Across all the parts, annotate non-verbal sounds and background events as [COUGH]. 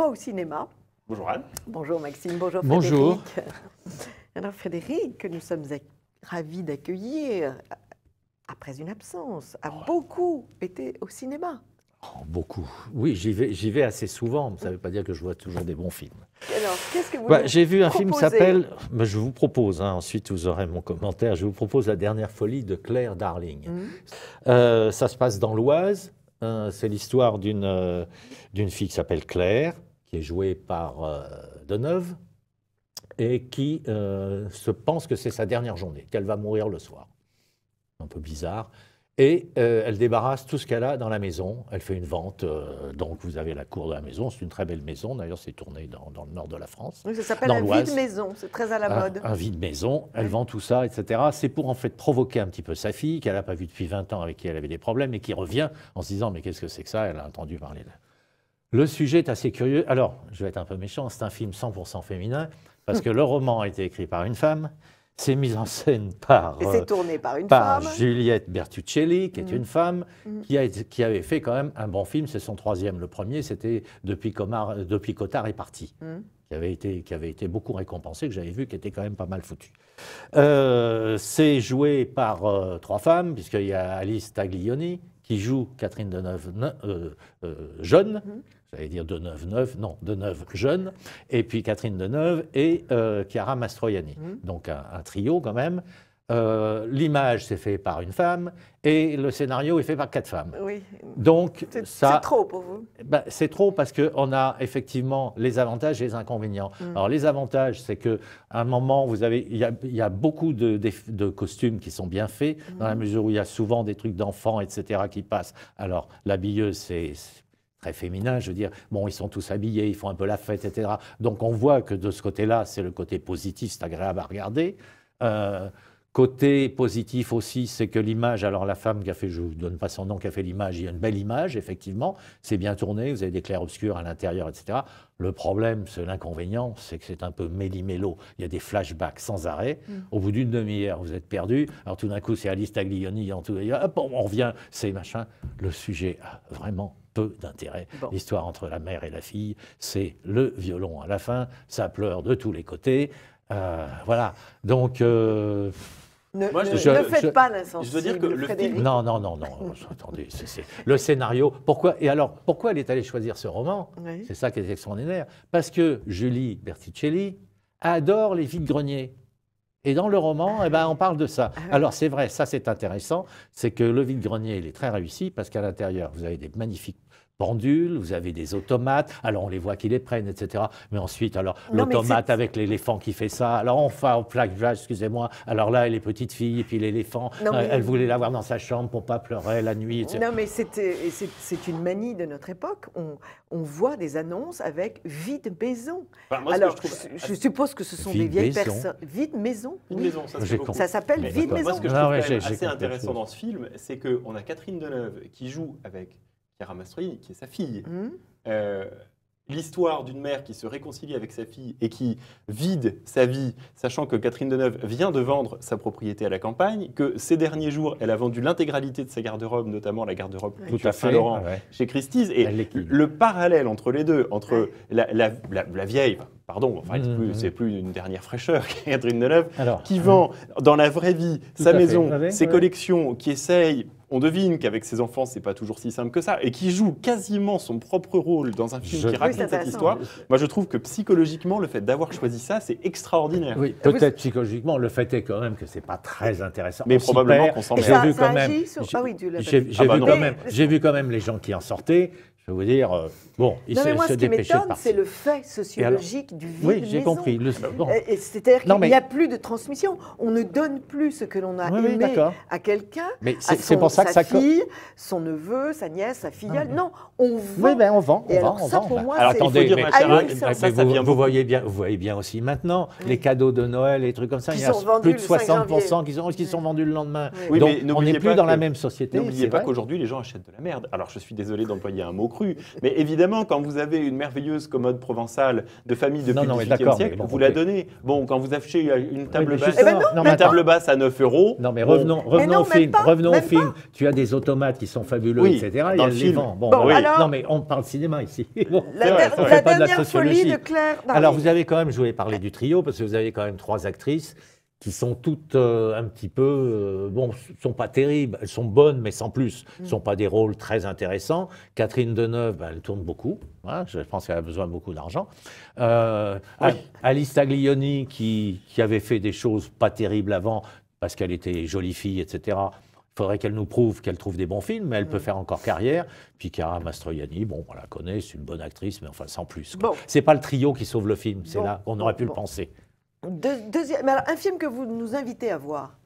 au cinéma. Bonjour Anne. Bonjour Maxime, bonjour Frédéric. Bonjour. Alors Frédéric, que nous sommes ravis d'accueillir euh, après une absence, a oh. beaucoup été au cinéma. Oh, beaucoup. Oui, j'y vais, vais assez souvent. Ça ne veut pas dire que je vois toujours des bons films. Alors, qu'est-ce que vous bah, J'ai vu un film qui s'appelle. Bah, je vous propose, hein, ensuite vous aurez mon commentaire. Je vous propose La dernière folie de Claire Darling. Mmh. Euh, ça se passe dans l'Oise. Hein, c'est l'histoire d'une, euh, d'une fille qui s'appelle Claire, qui est joué par euh, Deneuve, et qui euh, se pense que c'est sa dernière journée, qu'elle va mourir le soir. Un peu bizarre. Et euh, elle débarrasse tout ce qu'elle a dans la maison. Elle fait une vente. donc, vous avez la cour de la maison. C'est une très belle maison. D'ailleurs, c'est tourné dans, le nord de la France. Donc ça s'appelle un vide-maison. C'est très à la mode. Un, vide-maison. Elle vend tout ça, etc. C'est pour, en fait, provoquer un petit peu sa fille, qu'elle n'a pas vue depuis 20 ans, avec qui elle avait des problèmes, et qui revient en se disant Mais qu'est-ce que c'est que ça Elle a entendu parler. De... Le sujet est assez curieux. Alors, je vais être un peu méchant, c'est un film 100% féminin, parce que le roman a été écrit par une femme, c'est mis en scène par, tourné par, une euh, par Juliette Bertuccelli, qui est mm. une femme, mm. qui, avait fait quand même un bon film, c'est son troisième. Le premier, c'était Depuis, euh, Cotard est parti, mm. qui, avait été, qui avait été beaucoup récompensé, que j'avais vu, qui était quand même pas mal foutu. Euh, c'est joué par trois femmes, puisqu'il y a Alice Taglioni, qui joue Catherine Deneuve euh, euh, jeune, mhm. j'allais dire Deneuve neuve, non, Deneuve jeune, et puis Catherine Deneuve et euh, Chiara Mastroianni. Mhm. Donc un, trio quand même. Euh, l'image, c'est fait par une femme et le scénario est fait par quatre femmes. Oui. Donc, ça. C'est trop pour vous bah, C'est trop parce qu'on a effectivement les avantages et les inconvénients. Mm. Alors, les avantages, c'est qu'à un moment, vous avez. Il y, a beaucoup de, costumes qui sont bien faits, mm. dans la mesure où il y a souvent des trucs d'enfants, etc., qui passent. Alors, l'habilleuse, c'est très féminin, je veux dire, bon, ils sont tous habillés, ils font un peu la fête, etc. Donc on voit que de ce côté-là, c'est le côté positif, c'est agréable à regarder. Euh, Côté positif aussi, c'est que l'image, alors la femme qui a fait, je ne vous donne pas son nom, qui a fait l'image, il y a une belle image, effectivement, c'est bien tourné, vous avez des clairs-obscurs à l'intérieur, etc. Le problème, c'est l'inconvénient, c'est que c'est un peu méli-mélo, il y a des flashbacks sans arrêt, mm. au bout d'une demi-heure, vous êtes perdu, alors tout d'un coup, c'est Alice Taglioni, en tout, hop, on revient, c'est machin. Le sujet a vraiment peu d'intérêt. L'histoire entre la mère et la fille, c'est le violon à la fin, ça pleure de tous les côtés, euh, voilà. Donc. Euh, ne, faites pas l'insensible. Je veux dire que le Non, non, non, non. Euh, [LAUGHS] attendez, le scénario. Pourquoi Et alors, pourquoi elle est allée choisir ce roman C'est ça qui est extraordinaire. Parce que Julie Berticelli adore les vides-greniers. Et dans le roman, eh ben, on parle de ça. Ah alors c'est vrai, ça c'est intéressant, c'est que le vide-grenier, il est très réussi parce qu'à l'intérieur, vous avez des magnifiques pendules, vous avez des automates, alors on les voit qui les prennent, etc. Mais ensuite, alors l'automate avec l'éléphant qui fait ça, alors enfin, au plaque, excusez-moi, alors là, les petites filles, et puis l'éléphant, euh, elle voulait l'avoir dans sa chambre pour pas pleurer la nuit, etc. Non, mais c'est une manie de notre époque. On, voit des annonces avec vide maison. alors, je, suppose que ce sont des vieilles personnes. Vide maison. maison, ça s'appelle Vide maison. ce que je ah assez intéressant dans ce film, c'est qu'on a Catherine Deneuve qui joue avec qui est sa fille. Mmh. Euh, l'histoire d'une mère qui se réconcilie avec sa fille et qui vide sa vie, sachant que Catherine Deneuve vient de vendre sa propriété à la campagne, que ces derniers jours, elle a vendu l'intégralité de sa garde-robe, notamment la garde-robe de tout à Saint-Laurent chez Christie's. Et le parallèle entre les deux, entre la, vieille, pardon, mmh, mmh. c'est plus, une dernière fraîcheur, [LAUGHS] Catherine Deneuve, Alors, qui vend dans la vraie vie sa maison, ses collections, qui essaye on devine qu'avec ses enfants, c'est pas toujours si simple que ça, et qui joue quasiment son propre rôle dans un film qui raconte cette histoire. Moi, je trouve que psychologiquement, le fait d'avoir choisi ça, c'est extraordinaire. Oui, peut-être psychologiquement, le fait est quand même que c'est pas très intéressant. Mais probablement qu'on s'en J'ai J'ai vu quand même les gens qui en sortaient. Je veux dire, euh, bon, il non, moi, se, ce c'est le fait sociologique du vide. Oui, j'ai compris. Le... Euh, c'est-à-dire qu'il n'y a plus de transmission. On ne donne plus ce que l'on a aimé à quelqu'un, à c'est pour ça que sa ça... fille, son neveu, sa nièce, sa filleule. Ah. non, on vend. Oui, ben on vend, on moi, alors attendez, ah, vous, voyez bien, vous voyez bien aussi maintenant les cadeaux de Noël, les trucs comme ça. il y a plus de 60% qui sont vendus le lendemain. Donc on n'est plus dans la même société. N'oubliez pas qu'aujourd'hui, les gens achètent de la merde. Alors je suis désolé d'employer un mot cru. Mais évidemment, quand vous avez une merveilleuse commode provençale de famille depuis le XVIIIe siècle, vous la donnez. Bon, quand vous achetez une table basse, table basse à 9 euros. Non, mais revenons, revenons au film. revenons au film. Tu as des automates qui sont fabuleux, etc. il y a le vents. Bon, non, mais on parle cinéma ici. la, dernière folie de Claire. Alors, vous avez quand même, je voulais parler du trio parce que vous avez quand même trois actrices qui sont toutes euh, un petit peu, elles euh, bon, sont pas terribles, elles sont bonnes mais sans plus, ne mm. sont pas des rôles très intéressants. Catherine Deneuve, ben, elle tourne beaucoup, hein. je pense qu'elle a besoin de beaucoup d'argent. Euh, Alice Taglioni, qui, qui, avait fait des choses pas terribles avant, parce qu'elle était jolie fille, etc., il faudrait qu'elle nous prouve qu'elle trouve des bons films, mais elle mm. peut faire encore carrière. Puis Cara Mastroianni, bon, on la connaît, c'est une bonne actrice, mais enfin sans plus. Bon. C'est pas le trio qui sauve le film, c'est là, qu'on aurait pu le penser deuxième, un film que vous nous invitez à voir.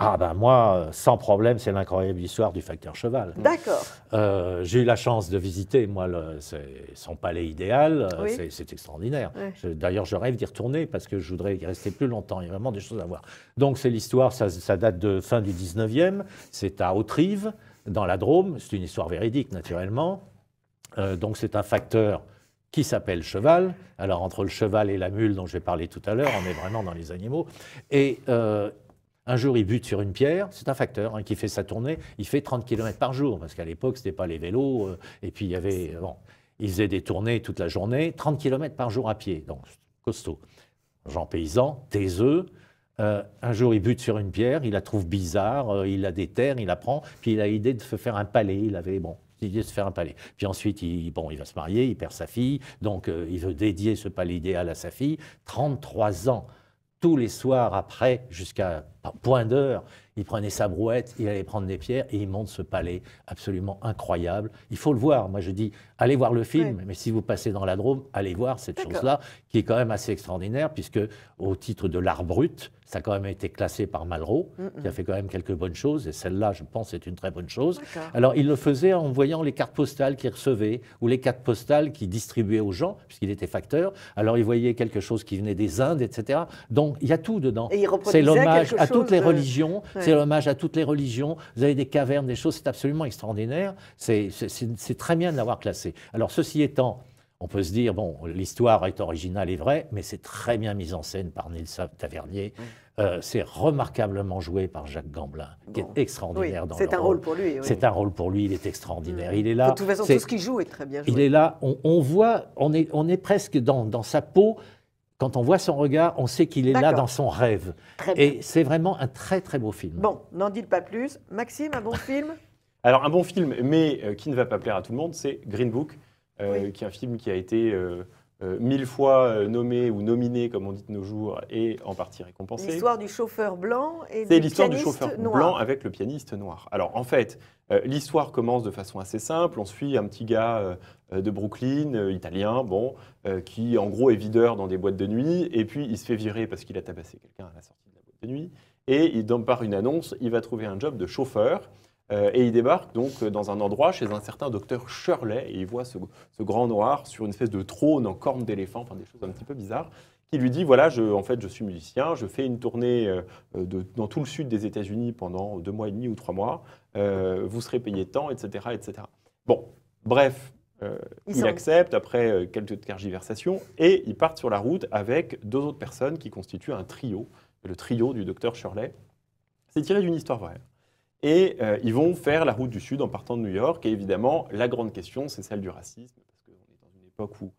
Ah ben moi, euh, sans problème, c'est l'incroyable histoire du facteur cheval. D'accord. Euh, j'ai eu la chance de visiter, moi, le, son palais idéal. Euh, c'est extraordinaire. D'ailleurs, je rêve d'y retourner parce que je voudrais y rester plus longtemps. Il y a vraiment des choses à voir. Donc c'est l'histoire, ça, date de fin du 19e. C'est à Autrive, dans la Drôme. C'est une histoire véridique, naturellement. donc c'est un facteur qui s'appelle cheval. Alors entre le cheval et la mule dont j'ai parlé tout à l'heure, on est vraiment dans les animaux. Et euh, un jour, il bute sur une pierre, c'est un facteur hein, qui fait sa tournée, il fait 30 km par jour, parce qu'à l'époque, ce n'était pas les vélos, euh, et puis il y avait... Euh, bon, il faisait des tournées toute la journée, 30 km par jour à pied, donc costaud. Jean Paysan, taiseux, euh, un jour, il bute sur une pierre, il la trouve bizarre, il la déterre, il la prend, puis il a l'idée de se faire un palais. Il avait, bon, l'idée de se faire un palais. Puis ensuite, il, bon, il va se marier, il perd sa fille, donc euh, il veut dédier ce palais idéal à sa fille. 33 ans, tous les soirs après, jusqu'à point d'heure, il prenait sa brouette, il allait prendre des pierres et il monte ce palais absolument incroyable. Il faut le voir. Moi, je dis, allez voir le film. Mais si vous passez dans la Drôme, allez voir cette chose-là, qui est quand même assez extraordinaire, puisque au titre de l'art brut, ça a quand même été classé par Malraux, mm, mm. qui a fait quand même quelques bonnes choses, et celle-là, je pense, est une très bonne chose. Alors, il le faisait en voyant les cartes postales qu'il recevait, ou les cartes postales qu'il distribuait aux gens, puisqu'il était facteur. Alors, il voyait quelque chose qui venait des Indes, etc. Donc, il y a tout dedans. C'est l'hommage à toutes les euh, religions, c'est l'hommage à toutes les religions. Vous avez des cavernes, des choses, c'est absolument extraordinaire. C'est très bien de l'avoir classé. Alors, ceci étant, on peut se dire, bon, l'histoire est originale et vraie, mais c'est très bien mise en scène par Nils Tavernier. Euh, c'est remarquablement joué par Jacques Gamblin, qui est extraordinaire dans le rôle. C'est un rôle pour lui. C'est un rôle pour lui, il est extraordinaire. Mm. Il est là. De toute façon, tout ce qu'il joue est très bien joué. Il est là, on, voit, on est, presque dans, dans sa peau quand on voit son regard, on sait qu'il est là dans son rêve. Et c'est vraiment un très très beau film. Bon, n'en dites pas plus. Maxime, un bon film alors, un bon film, mais euh, qui ne va pas plaire à tout le monde, c'est Green Book, euh, qui est un film qui a été euh, mille fois nommé ou nominé, comme on dit de nos jours, et en partie récompensé. L'histoire du chauffeur blanc et du C'est l'histoire du chauffeur blanc avec le pianiste noir. Alors, en fait, l'histoire commence de façon assez simple. On suit un petit gars de Brooklyn, italien, bon, qui, en gros, est videur dans des boîtes de nuit, et puis il se fait virer parce qu'il a tabassé quelqu'un à la sortie de la boîte de nuit. Et il, par une annonce, il va trouver un job de chauffeur euh, et il débarque donc euh, dans un endroit chez un certain docteur Shirley, et il voit ce, grand noir sur une espèce de trône en corne d'éléphant, enfin des choses un petit peu bizarres, qui lui dit, voilà, en fait, je suis musicien, je fais une tournée euh, dans tout le sud des États-Unis pendant deux mois et demi ou trois mois, vous serez payé tant, etc. etc. Bon, bref, il accepte après quelques tergiversations, et il part sur la route avec deux autres personnes qui constituent un trio, le trio du docteur Shirley. C'est tiré d'une histoire vraie. Et euh, ils vont faire la route du Sud en partant de New York. Et évidemment, la grande question, c'est celle du racisme, parce qu'on est dans une époque où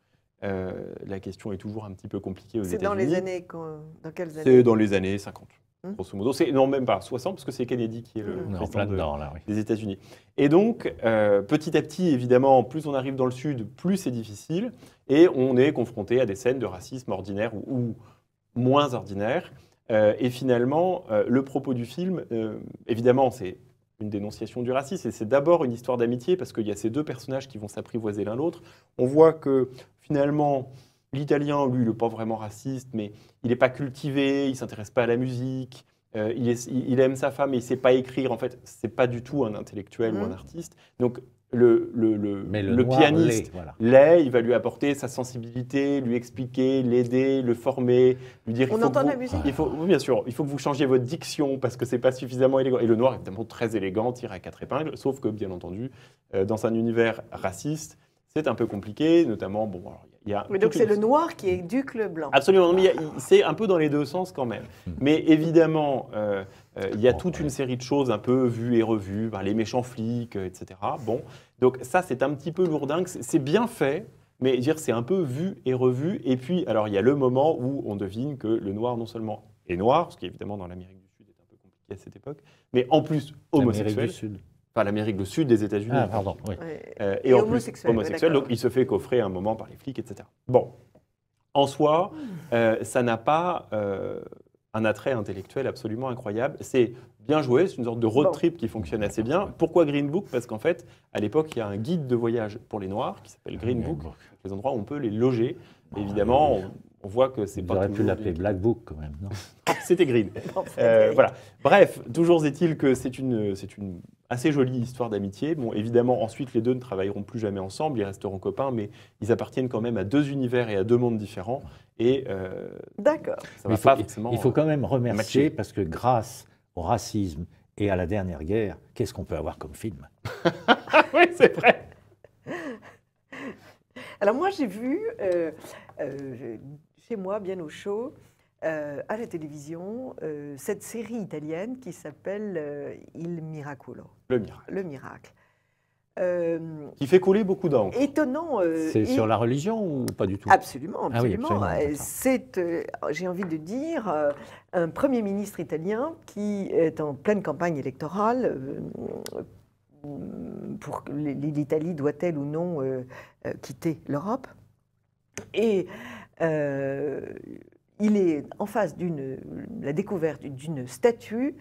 euh, la question est toujours un petit peu compliquée aux États-Unis. C'est dans les années Dans quelles années C'est dans les années 50. pour ce modo, non même pas 60 parce que c'est Kennedy qui est le hmm. président des États-Unis. Et donc, euh, petit à petit, évidemment, plus on arrive dans le sud, plus c'est difficile, et on est confronté à des scènes de racisme ordinaire ou, ou moins ordinaires. Euh, et finalement, euh, le propos du film, euh, évidemment, c'est une dénonciation du racisme, et c'est d'abord une histoire d'amitié, parce qu'il y a ces deux personnages qui vont s'apprivoiser l'un l'autre. On voit que finalement, l'italien, lui, il n'est pas vraiment raciste, mais il n'est pas cultivé, il ne s'intéresse pas à la musique, il, aime sa femme, et il ne sait pas écrire. En fait, ce n'est pas du tout un intellectuel ou mmh. un artiste. Donc, le, le, le, Mais le pianiste l'est, il va lui apporter sa sensibilité, lui expliquer, l'aider, le former, lui dire... On il faut entend la musique il faut, Bien sûr, il faut que vous changiez votre diction parce que c'est pas suffisamment élégant. Et le noir, évidemment, très élégant, tire à quatre épingles, sauf que, bien entendu, euh, dans un univers raciste, c'est un peu compliqué, notamment... Bon, y a Mais donc c'est le noir qui éduque le blanc. Absolument, c'est un peu dans les deux sens quand même. Hmm. Mais évidemment, euh, euh, il y a toute une série de choses un peu vues et revues, ben, les méchants flics, euh, etc. Bon, donc ça c'est un petit peu lourdingue, c'est bien fait, mais dire c'est un peu vu et revu. Et puis, alors il y a le moment où on devine que le noir non seulement est noir, ce qui évidemment dans l'Amérique du Sud est un peu compliqué à cette époque, mais en plus homosexuel. L'Amérique du Sud. Enfin, l'Amérique du Sud des États-Unis. Ah, pardon, oui. Euh, et, en homosexuel, plus homosexuel, donc il se fait coffrer un moment par les flics, etc. Bon, en soi, hmm. ça n'a pas un attrait intellectuel absolument incroyable. C'est bien joué, c'est une sorte de road trip qui fonctionne assez bien. Pourquoi Green Book Parce qu'en fait, à l'époque, il y a un guide de voyage pour les Noirs qui s'appelle Green Book, les endroits où on peut les loger. évidemment, on, voit que c'est pas. J'aurais pu l'appeler Black Book quand même, non [LAUGHS] C'était euh, Green. voilà. Bref, toujours est-il que c'est une, c'est une assez jolie histoire d'amitié. Bon, évidemment, ensuite, les deux ne travailleront plus jamais ensemble, ils resteront copains, mais ils appartiennent quand même à deux univers et à deux mondes différents. Et euh, d'accord. va il, faut, il faut quand même remercier parce que grâce au racisme et à la dernière guerre, qu'est-ce qu'on peut avoir comme film [LAUGHS] Oui, c'est vrai. Alors moi, j'ai vu euh, euh, chez moi, bien au chaud, euh, à la télévision euh, cette série italienne qui s'appelle euh, Il Miracolo. Le miracle. Le miracle. qui fait couler beaucoup d'encre. Étonnant. c'est sur la religion ou pas du tout ah Absolument, absolument. c'est, j'ai envie de dire, un Premier ministre italien qui est en pleine campagne électorale pour que l'Italie doit-elle ou non quitter l'Europe. Et il est en face de la découverte d'une statue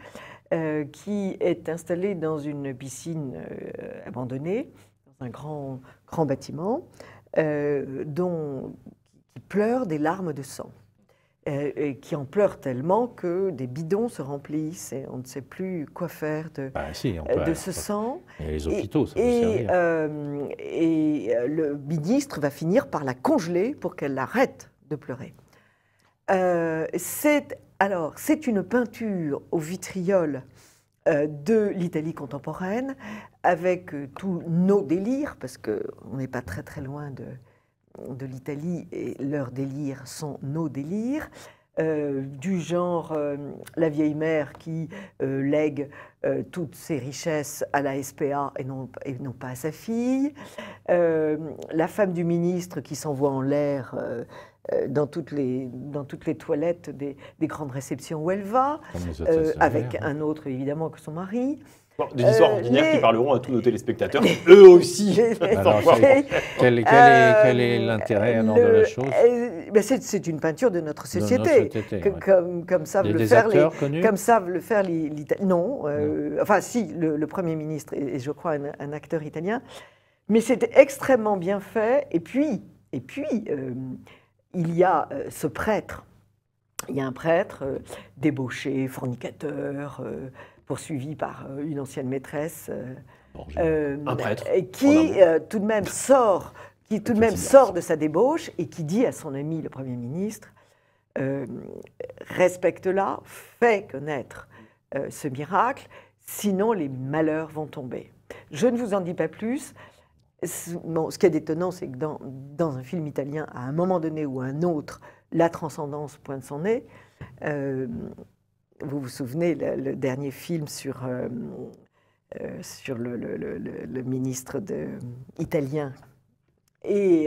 euh, qui est installée dans une piscine euh, abandonnée, dans un grand, grand bâtiment, euh, dont, qui pleure des larmes de sang. Et qui en pleure tellement que des bidons se remplissent et on ne sait plus quoi faire de, bah, de ce sang. Et les hôpitaux, et, et, et le ministre va finir par la congeler pour qu'elle arrête de pleurer. Euh, c'est alors c'est une peinture au vitriol euh, de l'Italie contemporaine, avec euh, tous nos délires, parce qu'on n'est pas très très loin de, de l'Italie, et leurs délires sont nos délires, du genre la vieille mère qui lègue toutes ses richesses à la SPA et non, et non pas à sa fille, la femme du ministre qui s'envoie en l'air euh, dans toutes les, dans toutes les toilettes des, grandes réceptions où elle va, euh, avec hein. un autre évidemment que son mari. des histoires euh, ordinaires qui parleront à tous nos téléspectateurs, eux aussi. [LAUGHS] quel, est, l'intérêt de la chose ben C'est une peinture de notre société, comme, comme, savent le faire les, comme savent le faire les, non, enfin si, le, premier ministre est, je crois, un, acteur italien, mais c'était extrêmement bien fait. Et puis, et puis il y a euh, ce prêtre. Il y a un prêtre euh, débauché, fornicateur, euh, poursuivi par une ancienne maîtresse. Qui tout de même sort, qui tout de même sort de sa débauche et qui dit à son ami le Premier ministre respecte-la, fais connaître ce miracle, sinon les malheurs vont tomber. Je ne vous en dis pas plus ce qui est détonnant, c'est que dans, un film italien, à un moment donné ou à un autre, la transcendance pointe son nez. Euh, vous vous souvenez, le, dernier film sur, euh, euh, sur le, ministre de, italien. Et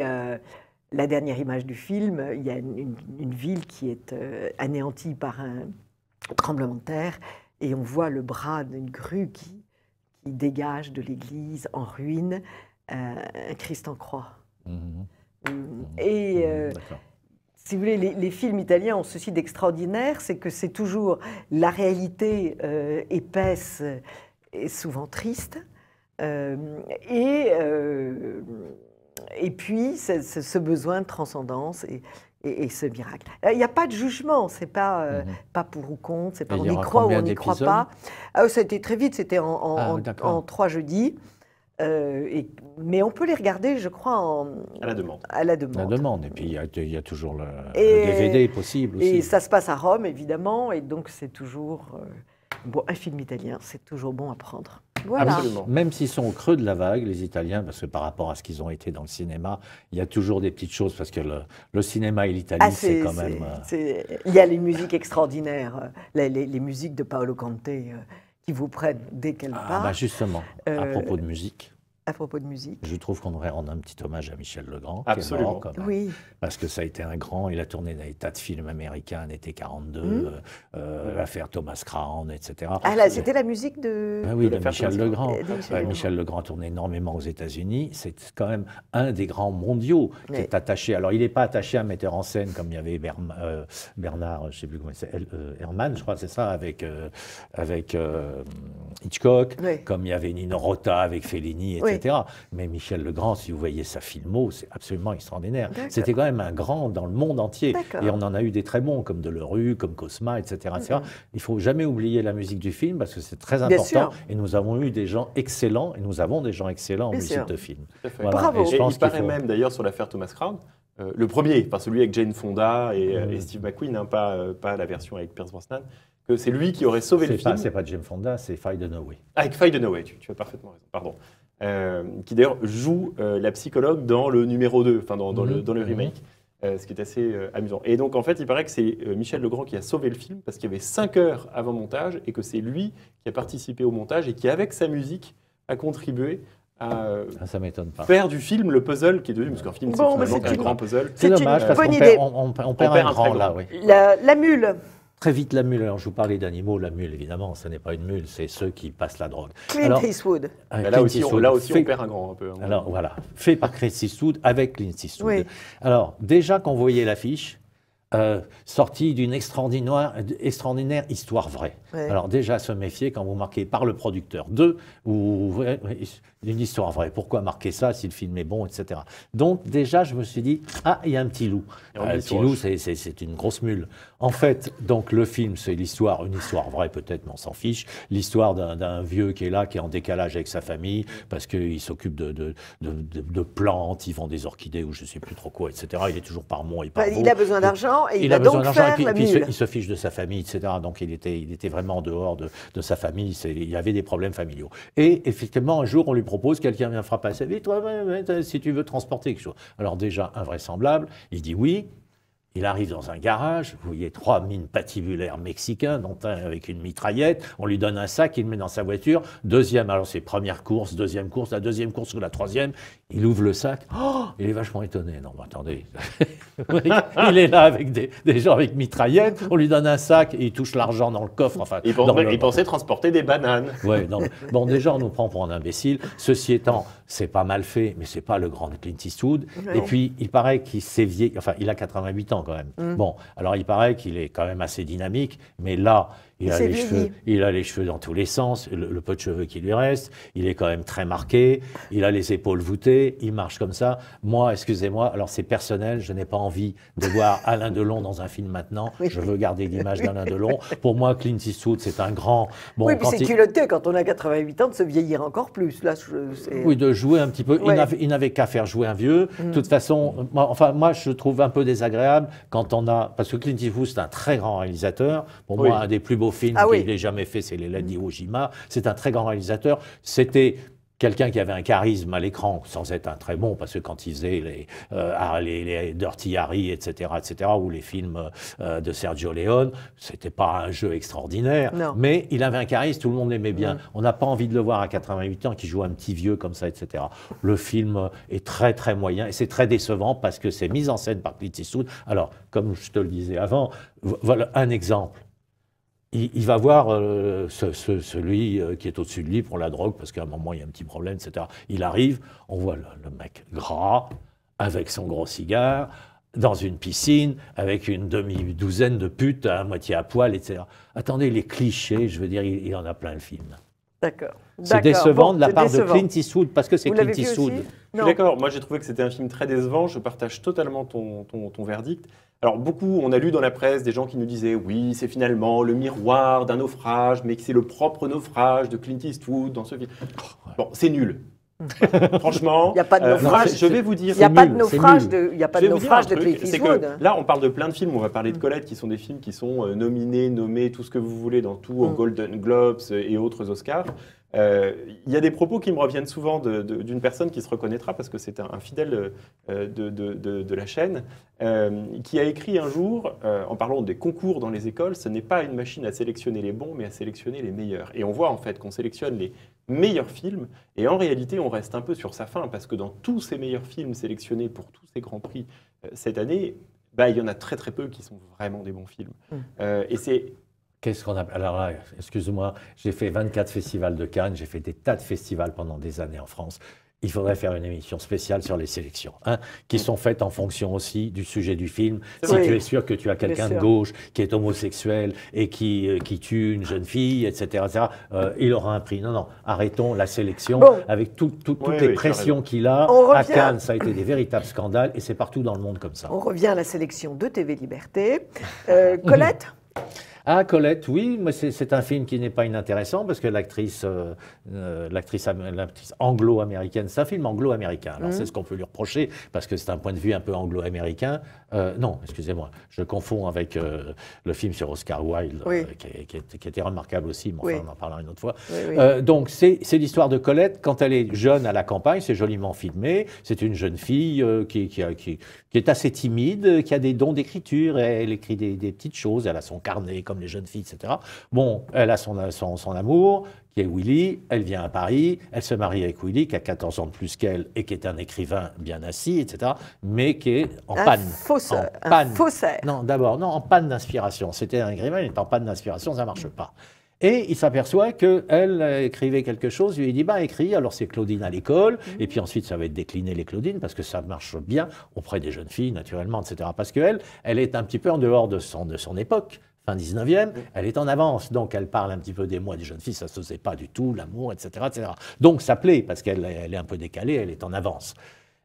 la dernière image du film, il y a une, ville qui est anéantie par un tremblement de terre, et on voit le bras d'une grue qui, qui dégage de l'église en ruine un, euh, Christ en croix. Mmh, mmh, mmh. Et euh, si vous voulez, les, films italiens ont ceci d'extraordinaire, c'est que c'est toujours la réalité euh, épaisse et souvent triste, et, et puis ce, besoin de transcendance et, et, ce miracle. Il n'y a pas de jugement, c'est pas, pas pour ou contre, c'est pas on y, croit ou on n'y croit pas. ça a été très vite, c'était en, en, ah, en trois jeudis. Euh, mais on peut les regarder, je crois, en, à la demande. À la demande. demande. Et puis il y, a toujours le, DVD possible aussi. Et ça se passe à Rome, évidemment, et donc c'est toujours euh, bon. Un film italien, c'est toujours bon à prendre. Voilà. Même s'ils sont au creux de la vague, les Italiens, parce que par rapport à ce qu'ils ont été dans le cinéma, il y a toujours des petites choses, parce que le, cinéma et l'Italie, ah, c'est quand même. Euh, il y a les musiques extraordinaires, les, les musiques de Paolo Conte qui vous prennent dès qu'elle ah, part. Bah justement, à euh, propos de musique propos de musique. Je trouve qu'on devrait rendre un petit hommage à Michel Legrand. Absolument. oui. Parce que ça a été un grand. Il a tourné des tas de films américains, en 42, hum. euh, euh, l'affaire Thomas Crown, etc. Ah, là, c'était la musique de. Ah oui, de, Michel Legrand. Michel, Legrand. Michel Legrand tourne énormément aux États-Unis. C'est quand même un des grands mondiaux qui est attaché. Alors, il n'est pas attaché à un metteur en scène comme il y avait euh, Bernard, je ne sais plus comment c'est, s'appelle, Herman, je crois, c'est ça, avec, avec Hitchcock, comme il y avait Nino Rota avec Fellini, etc. Mais Michel Legrand, si vous voyez sa filmo, c'est absolument extraordinaire. C'était quand même un grand dans le monde entier. Et on en a eu des très bons, comme Delerue, comme Cosma, etc. Il ne Il faut jamais oublier la musique du film, parce que c'est très important. Et nous avons eu des gens excellents, et nous avons des gens excellents en musique de film. Bravo. Et je pense il paraît même, d'ailleurs, sur l'affaire Thomas Crown, euh, le premier, enfin celui avec Jane Fonda et, euh, mm. Steve McQueen, hein, pas, euh, pas la version avec Pierce Brosnan, que c'est lui qui aurait sauvé le film. film. C'est pas Jane Fonda, c'est Faye Dunaway. Ah, avec Faye Dunaway, tu, tu as parfaitement raison, pardon. Euh, qui d'ailleurs joue euh, la psychologue dans le numéro 2, enfin dans, le, dans, le, mhm. mhm. remake, euh, ce qui est assez amusant. Et donc en fait, il paraît que c'est Michel Legrand qui a sauvé le film parce qu'il y avait 5 heures avant montage et que c'est lui qui a participé au montage et qui, avec sa musique, a contribué à ah, ça pas. faire du film le puzzle qui est devenu, parce qu'un film, c'est un grand puzzle. C'est dommage parce qu'on perd, on, un, grand, là, oui. la mule Très vite, la mule. Alors, je vous parlais d'animaux. La mule, évidemment, ce n'est pas une mule, c'est ceux qui passent la drogue. Clint euh, Eastwood. là aussi, on, là aussi perd un grand un peu. Hein. Alors, voilà. Fait par Clint Eastwood avec Clint Eastwood. Alors, déjà, quand vous voyez l'affiche, euh, sortie d'une extraordinaire, extraordinaire, histoire vraie. Alors déjà, se méfier quand vous marquez par le producteur. Deux, vous, d'une histoire vraie. Pourquoi marquer ça si le film est bon, etc. Donc déjà, je me suis dit, ah, il y a un petit loup. Un euh, petit loup, c'est une grosse mule. En fait, donc le film, c'est l'histoire, une histoire vraie peut-être, mais on s'en fiche, l'histoire d'un vieux qui est là, qui est en décalage avec sa famille, parce qu'il s'occupe de de, plantes, il vend des orchidées ou je ne sais plus trop quoi, etc. Il est toujours par mont et par bah, Il a besoin d'argent et il, a, donc faire la Il, se, fiche de sa famille, etc. Donc il était, il était vraiment en dehors de, sa famille, il y avait des problèmes familiaux. Et effectivement, un jour, on lui propose, quelqu'un vient frapper à sa toi, si tu veux transporter quelque chose. Alors déjà, invraisemblable, il dit oui, il arrive dans un garage, vous voyez trois mines patibulaires mexicains, dont un avec une mitraillette, on lui donne un sac, il le met dans sa voiture, deuxième, alors c'est première course, deuxième course, la deuxième course ou la troisième, il ouvre le sac. Oh, il est vachement étonné. Non, attendez. [LAUGHS] il est là avec des, gens avec mitraillette On lui donne un sac et il touche l'argent dans le coffre. Enfin, il, pensait transporter des bananes. Oui. Bon, déjà, on nous prend pour un imbécile. Ceci étant, c'est pas mal fait, mais c'est pas le grand Clint Eastwood. Et puis, il paraît qu'il s'est Enfin, il a 88 ans quand même. Mm. Bon, alors il paraît qu'il est quand même assez dynamique, mais là, il a, les cheveux, il a les cheveux dans tous les sens, le, peu de cheveux qui lui reste, il est quand même très marqué, il a les épaules voûtées, il marche comme ça. Moi, excusez-moi, alors c'est personnel, je n'ai pas envie de voir [LAUGHS] Alain Delon dans un film maintenant, je veux garder l'image d'Alain Delon. Pour moi, Clint Eastwood, c'est un grand... Bon, oui, puis c'est culotté quand on a 88 ans de se vieillir encore plus. Là, oui, de jouer un petit peu. Il n'avait qu'à faire jouer un vieux. De mm. toute façon, moi, enfin, moi, je trouve un peu désagréable quand on a... Parce que Clint Eastwood, c'est un très grand réalisateur, pour moi, un des plus beaux film ah qu'il oui. jamais fait, c'est les Lady Ojima. C'est un très grand réalisateur. C'était quelqu'un qui avait un charisme à l'écran, sans être un très bon, parce que quand il faisait les, euh, ah, Dirty Harry, etc., etc., ou les films euh, de Sergio Leone, c'était pas un jeu extraordinaire, non. mais il avait un charisme, tout le monde l'aimait bien. Mm. On n'a pas envie de le voir à 88 ans qui joue un petit vieux comme ça, etc. Le film est très, très moyen, et c'est très décevant parce que c'est mis en scène par Clint Alors, comme je te le disais avant, voilà un exemple il, va voir euh, celui euh, qui est au-dessus de lui pour la drogue, parce qu'à un moment, il y a un petit problème, etc. Il arrive, on voit le, mec gras, avec son gros cigare, dans une piscine, avec une demi-douzaine de putes à moitié à poil, etc. Attendez, les clichés, je veux dire, il, y en a plein le film. D'accord. C'est décevant de la part de Clint Eastwood parce que c'est Clint Eastwood. d'accord. Moi, j'ai trouvé que c'était un film très décevant. Je partage totalement ton, ton, verdict. Alors, beaucoup, on a lu dans la presse des gens qui nous disaient oui, c'est finalement le miroir d'un naufrage, mais que c'est le propre naufrage de Clint Eastwood dans ce film. Bon, c'est nul. [LAUGHS] Franchement, il n'y a pas de euh, naufrage. je vais vous dire, il n'y a, pas de naufrage de, a pas de naufrage de Clint Eastwood. là, on parle de plein de films. On va parler de mm. Colette, qui sont des films qui sont euh, nominés, nommés, tout ce que vous voulez dans tout, aux mm. Golden Globes et autres Oscars. Euh, il y a des propos qui me reviennent souvent d'une personne qui se reconnaîtra, parce que c'est un, fidèle euh, de, la chaîne, euh, qui a écrit un jour, en parlant des concours dans les écoles, ce n'est pas une machine à sélectionner les bons, mais à sélectionner les meilleurs. Et on voit en fait qu'on sélectionne les meilleurs films, et en réalité on reste un peu sur sa fin, parce que dans tous ces meilleurs films sélectionnés pour tous ces grands prix cette année, bah, il y en a très très peu qui sont vraiment des bons films. Mmh. et c'est Qu'est-ce qu'on appelle Alors là, excuse-moi, j'ai fait 24 festivals de Cannes, j'ai fait des tas de festivals pendant des années en France. Il faudrait faire une émission spéciale sur les sélections, hein, qui sont faites en fonction aussi du sujet du film. Si tu es sûr que tu as quelqu'un de gauche qui est homosexuel et qui, euh, qui tue une jeune fille, etc., etc. Euh, il aura un prix. Non, non, arrêtons la sélection avec toutes les pressions qu'il a. à Cannes, ça a été des véritables scandales et c'est partout dans le monde comme ça. On revient à la sélection de TV Liberté. Euh, Colette [LAUGHS] Ah, Colette, oui, mais c'est un film qui n'est pas inintéressant parce que l'actrice euh, euh, l'actrice anglo-américaine, c'est un film anglo-américain. Alors, mmh. c'est ce qu'on peut lui reprocher parce que c'est un point de vue un peu anglo-américain. Euh, non, excusez-moi, je confonds avec le film sur Oscar Wilde qui, était remarquable aussi, mais on en parlera une autre fois. donc, c'est l'histoire de Colette quand elle est jeune à la campagne, c'est joliment filmé. C'est une jeune fille qui, est assez timide, qui a des dons d'écriture, elle écrit des, des petites choses, elle a son carnet comme les jeunes filles, etc. Bon, elle a son, son, amour, qui est Willy, elle vient à Paris, elle se marie avec Willy, qui a 14 ans de plus qu'elle et qui est un écrivain bien assis, etc., mais qui est en panne. Fausseur, Un Non, d'abord, non, en panne d'inspiration. C'était un écrivain, il est en panne d'inspiration, ça ne marche pas. Et il s'aperçoit que qu'elle euh, écrivait quelque chose, lui dit, bah écris, alors c'est Claudine à l'école, mm-hmm. et puis ensuite ça va être décliné les Claudines, parce que ça marche bien auprès des jeunes filles, naturellement, etc. Parce qu'elle, elle est un petit peu en dehors de de son époque. 19e, elle est en avance. Donc elle parle un petit peu des mois des jeunes filles, ça ne se faisait pas du tout, l'amour, etc., etc. Donc ça plaît, parce qu'elle est un peu décalée, elle est en avance.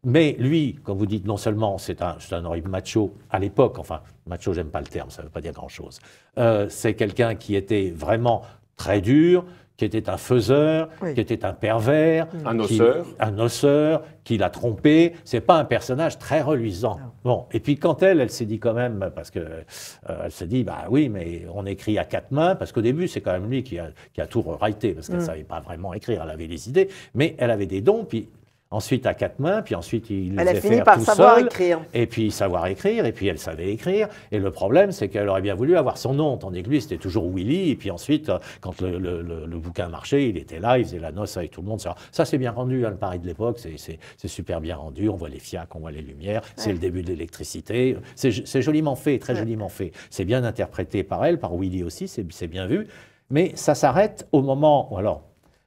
Mais lui, comme vous dites non seulement c'est un, un, horrible macho à l'époque, enfin, macho, j'aime pas le terme, ça ne veut pas dire grand-chose, euh, c'est quelqu'un qui était vraiment très dur, qui était un faiseur, qui était un pervers, un osseur, un osseur, qui l'a trompé. C'est pas un personnage très reluisant. Bon, et puis quand elle, elle s'est dit quand même, parce que euh, elle s'est dit, bah oui, mais on écrit à quatre mains, parce qu'au début c'est quand même lui qui a, qui a tout raité, parce qu'elle ne mm. savait pas vraiment écrire, elle avait les idées, mais elle avait des dons, puis ensuite à quatre mains, puis ensuite il elle a fini par tout savoir écrire. Et puis savoir écrire, et puis elle savait écrire. Et le problème, c'est qu'elle aurait bien voulu avoir son nom, tandis que lui, c'était toujours Willy. Et puis ensuite, euh, quand le, le, bouquin marchait, il était là, il faisait la noce avec tout le monde. Ça, c'est bien rendu, hein, le Paris de l'époque, c'est super bien rendu. On voit les fiacs, on voit les lumières, c'est le début de l'électricité. C'est joliment fait, très joliment fait. C'est bien interprété par elle, par Willy aussi, c'est bien vu. Mais ça s'arrête au moment, où alors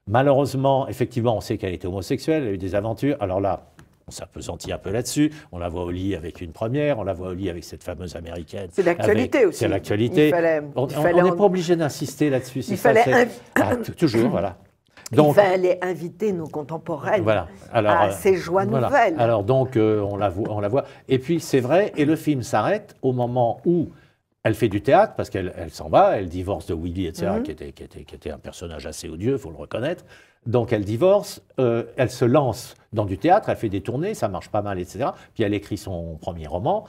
Malheureusement, effectivement, on sait qu'elle était homosexuelle, elle a eu des aventures. Alors là, on s'apesantit un peu là-dessus. On la voit au lit avec une première, on la voit au lit avec cette fameuse américaine. C'est l'actualité aussi. C'est l'actualité. On n'est pas obligé d'insister là-dessus. Il fallait. Ah, toujours, voilà. Donc, inviter nos contemporaines voilà. Alors, à euh, ces joies nouvelles. Alors donc, euh, on, la voit, on la voit. Et puis, c'est vrai, et le film s'arrête au moment où elle fait du théâtre parce qu'elle s'en va, elle divorce de Willy, etc., mhm. qui, était, qui, était, un personnage assez odieux, il faut le reconnaître. Donc elle divorce, euh, elle se lance dans du théâtre, elle fait des tournées, ça marche pas mal, etc. Puis elle écrit son premier roman,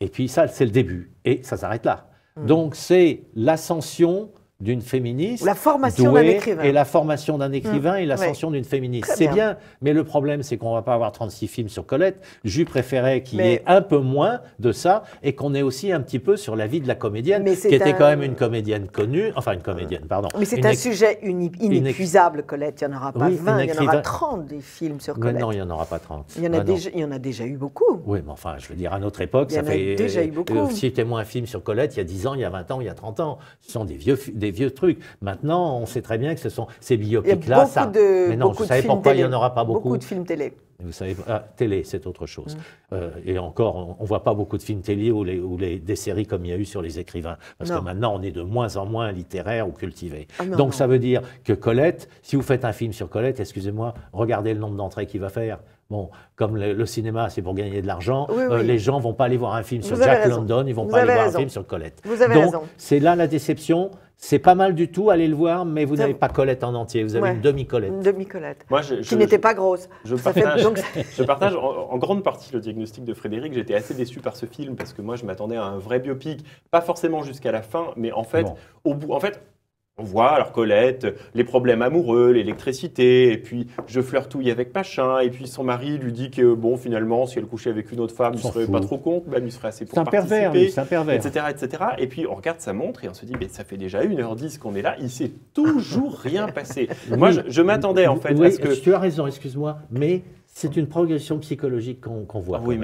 et puis ça, c'est le début, et ça s'arrête là. Mhm. Donc c'est l'ascension d'une féministe. La formation d'un écrivain. Et la formation d'un écrivain et mmh. l'ascension d'une féministe. C'est bien. mais le problème, c'est qu'on ne va pas avoir 36 films sur Colette. J'eus préféré qu'il y ait un peu moins de ça et qu'on ait aussi un petit peu sur la vie de la comédienne, qui était quand même une comédienne connue, enfin une comédienne, pardon. Mais c'est un sujet inépuisable, Colette. Il n'y en aura pas 20, il y en aura 30 des films sur Colette. non, il n'y en aura pas 30. Il y en a, bah déjà, il y en a déjà eu beaucoup. Oui, mais enfin, je veux dire, à notre époque, il y ça fait. A déjà eu euh, beaucoup. Euh, si moi un film sur Colette, il y a 10 ans, il y a 20 ans, il y a 30 ans, ce sont des vieux, des vieux trucs. Maintenant, on sait très bien que ce sont ces biopics-là. Ça... mais non, vous savez pourquoi il n'y en aura pas beaucoup Beaucoup de films télé. Vous savez, ah, télé, c'est autre chose. Mm. Euh, et encore, on ne voit pas beaucoup de films télé ou, les, ou des séries comme il y a eu sur les écrivains. Parce que maintenant, on est de moins en moins littéraire ou cultivé. Ah, Donc ça veut dire que Colette, si vous faites un film sur Colette, excusez-moi, regardez le nombre d'entrées qu'il va faire. Bon, comme le, cinéma, c'est pour gagner de l'argent, euh, les gens vont pas aller voir un film sur Jack London, ils vont pas aller voir un film sur Colette. Vous avez Donc, c'est là la déception. C'est pas mal du tout, allez le voir, mais vous n'avez pas Colette en entier, vous avez une demi-Colette. Une demi-Colette, Moi, qui n'était pas grosse. Je partage, [LAUGHS] en, grande partie le diagnostic de Frédéric. J'étais assez déçu par ce film parce que moi, je m'attendais à un vrai biopic, pas forcément jusqu'à la fin, mais en fait, au bout, en fait on voit alors Colette, les problèmes amoureux, l'électricité, et puis je flirtouille avec machin, et puis son mari lui dit que bon finalement si elle couchait avec une autre femme, il serait pas trop con, même bah, il serait assez pour participer, pervers, etc., etc. Et puis on regarde sa montre et on se dit mais ça fait déjà 1 heure 10 qu'on est là, il s'est toujours [LAUGHS] rien passé. Moi je, m'attendais en fait à ce que tu as raison, excuse-moi, mais c'est une progression psychologique qu'on voit. Ah oui,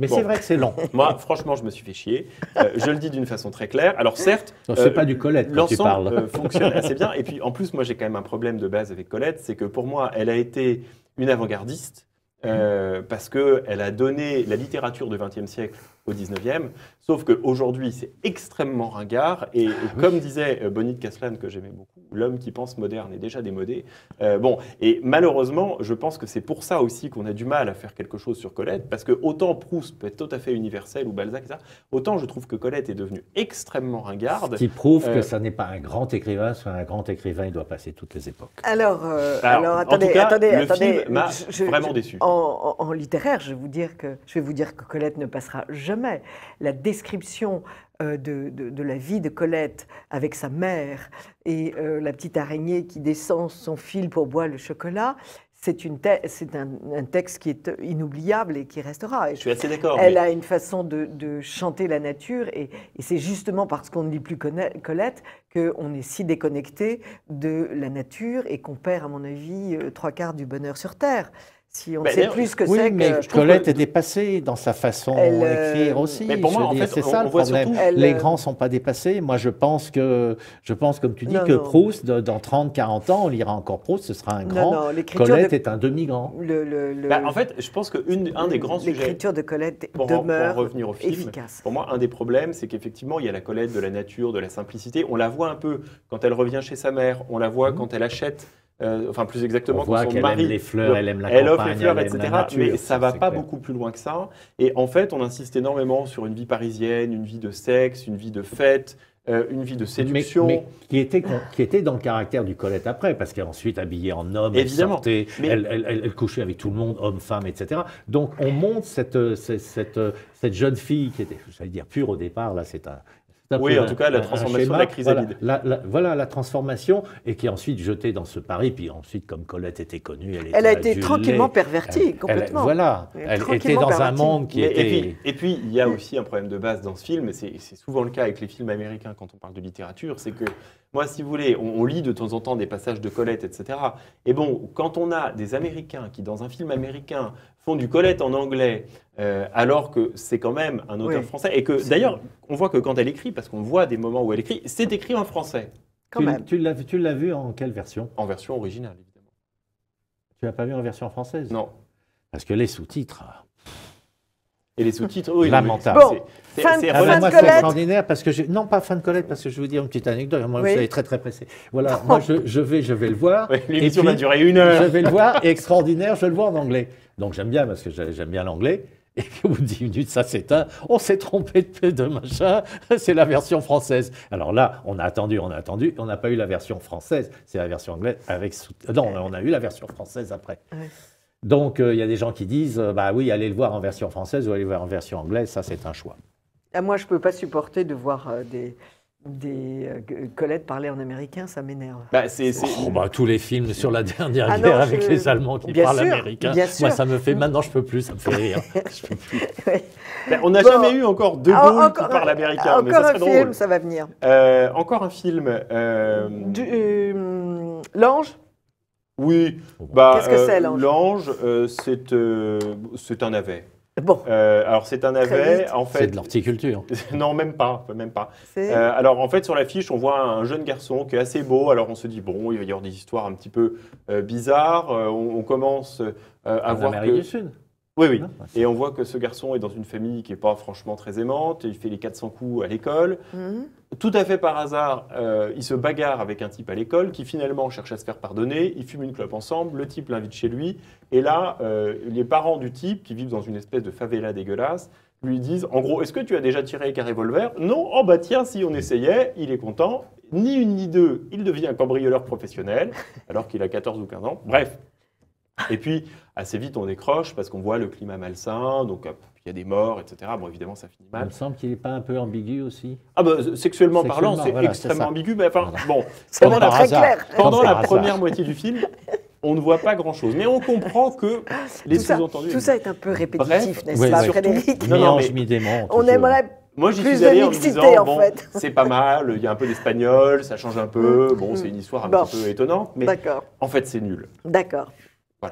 mais c'est vrai que c'est lent. Moi, franchement, je me suis fait chier. Euh, je le dis d'une façon très claire. Alors, certes. c'est euh, pas du Colette quand euh, fonctionne assez bien. Et puis, en plus, moi, j'ai quand même un problème de base avec Colette. C'est que pour moi, elle a été une avant-gardiste. parce qu'elle a donné la littérature du XXe siècle 19e. Sauf qu'aujourd'hui, c'est extrêmement ringard. Et, ah comme disait euh, Bonnie de Caslan, que j'aimais beaucoup, l'homme qui pense moderne est déjà démodé. Euh, bon, et malheureusement, je pense que c'est pour ça aussi qu'on a du mal à faire quelque chose sur Colette, parce que autant Proust peut être tout à fait universel ou Balzac, etc., autant je trouve que Colette est devenue extrêmement ringarde. Ce qui prouve que euh, ça n'est pas un grand écrivain, soit un grand écrivain, il doit passer toutes les époques. Alors, attendez, attendez, le attendez. vraiment déçu. En, en littéraire, je, vous dire que, je vais vous dire que Colette ne passera jamais la description euh, de, la vie de Colette avec sa mère et euh, la petite araignée qui descend son fil pour boire le chocolat, c'est un, texte qui est inoubliable et qui restera. Je suis assez d'accord. Elle a une façon de, chanter la nature et, et c'est justement parce qu'on ne lit plus Colette qu'on est si déconnecté de la nature et qu'on perd, à mon avis, euh, trois quarts du bonheur sur Terre si on ben, sait plus que oui, Colette est dépassée dans sa façon euh, d'écrire ben, aussi. Mais pour moi, en fait, c'est ça le problème. Surtout... Les euh, grands ne sont pas dépassés. Moi, je pense que, je pense, comme tu dis, que Proust, dans 30, 40 ans, on lira encore Proust, ce sera un grand. Non, Colette de... est un demi-grand. Ben, en fait, je pense qu'un des grands sujets... L'écriture de Colette demeure revenir efficace. Pour moi, un des problèmes, c'est qu'effectivement, il y a la Colette de la nature, de la simplicité. On la voit un peu quand elle revient chez sa mère. On la voit mmh. quand elle achète euh, enfin plus exactement, on aime les fleurs, elle aime la campagne, etc. mais ça va pas beaucoup plus loin que ça. Et en fait, on insiste énormément sur une vie parisienne, une vie de sexe, une vie de fête. Euh, une vie de séduction. qui, était, qui était dans le caractère du Colette après, parce qu'elle ensuite habillée en homme, Évidemment. elle sortait, mais... elle, couchait avec tout le monde, homme, femme, etc. Donc on monte cette, euh, cette, cette, jeune fille qui était, vais dire, pure au départ, là c'est un, oui, en tout cas, la transformation de la chrysalide. Voilà la, transformation, et qui est ensuite jetée dans ce pari. Puis ensuite, comme Colette était connue, elle, elle a été tranquillement pervertie, complètement. voilà, elle, était dans un monde qui est était. Et puis, il y a aussi un problème de base dans ce film, et c'est souvent le cas avec les films américains quand on parle de littérature, c'est que, moi, si vous voulez, on, lit de temps en temps des passages de Colette, etc. Et bon, quand on a des Américains qui, dans un film américain, font du Colette en anglais, euh, alors que c'est quand même un auteur français. Et que d'ailleurs, on voit que quand elle écrit, parce qu'on voit des moments où elle écrit, c'est écrit en français. Quand tu, même. Tu l'as, tu l'as vu en quelle version En version originale, évidemment. Tu l'as pas vu en version française Non. Parce que les sous-titres. Euh, Et les sous-titres, oui, lamentable. Bon, c'est fin, c'est, extraordinaire parce que je, non pas fin de Colette parce que je vous dire une petite anecdote. Moi, vous très très pressé. Voilà, moi je, vais je vais le voir. [LAUGHS] l'émission va durer une heure. Je vais le voir. Extraordinaire, je le vois en anglais. Donc j'aime bien parce que j'aime bien l'anglais. [LAUGHS] Et vous au bout de 10 minutes, ça s'éteint. On s'est trompé de, de machin. [LAUGHS] C'est la version française. Alors là, on a attendu, on a attendu. On n'a pas eu la version française. C'est la version anglaise avec. Non, on a eu la version française après. Donc, il euh, y a des gens qui disent euh, bah oui, allez le voir en version française ou allez le voir en version anglaise. Ça, c'est un choix. Ah, moi, je ne peux pas supporter de voir euh, des des euh, Colette parler en américain, ça m'énerve. Bah, oh, bah, tous les films sur la dernière ah guerre avec les Allemands qui parlent américain, moi ça me fait maintenant je peux plus, ça me fait rire. [LAUGHS] [LAUGHS] Bah, on n'a jamais eu encore deux ah, qui parlent américain, encore mais ça un film, ça va venir. Euh, encore un film. Euh... euh l'ange. Oui. Qu'est-ce que bah, c'est l'ange L'ange, c'est un navet. Euh, alors c'est un navet, en fait. C'est de l'horticulture. [LAUGHS] non, même pas, même pas. Euh, alors en fait sur l'affiche, on voit un jeune garçon qui est assez beau. Alors on se dit bon, il va y avoir des histoires un petit peu euh, bizarres. On, commence à voir que... du Sud. Oui, oui. Hein, bah, Et on voit que ce garçon est dans une famille qui n'est pas franchement très aimante. Il fait les 400 coups à l'école. Mhm. Tout à fait par hasard, euh, il se bagarre avec un type à l'école qui finalement cherche à se faire pardonner. Ils fument une clope ensemble. Le type l'invite chez lui. Et là, euh, les parents du type, qui vivent dans une espèce de favela dégueulasse, lui disent en gros, est-ce que tu as déjà tiré avec un revolver Non. Oh bah tiens, si on essayait, il est content. Ni une ni deux, il devient un cambrioleur professionnel [LAUGHS] alors qu'il a 14 ou 15 ans. Bref, et puis, assez vite, on décroche parce qu'on voit le climat malsain, donc il y a des morts, etc. Bon, évidemment, ça finit mal. Il me semble qu'il n'est pas un peu ambigu aussi. Ah ben, sexuellement, parlant, c'est extrêmement ambigu. Mais enfin, bon, pendant la, très [LAUGHS] clair. Pendant la première moitié du film, on ne voit pas grand-chose. Mais on comprend que les sous-entendus... Tout ça est un peu répétitif, n'est-ce pas, Frédéric non, non, mais, On aimerait... Moi, j'y suis en fait. c'est pas mal, il y a un peu d'espagnol, ça change un peu, mm. bon, c'est une histoire un petit peu étonnante, mais en fait, c'est nul. D'accord.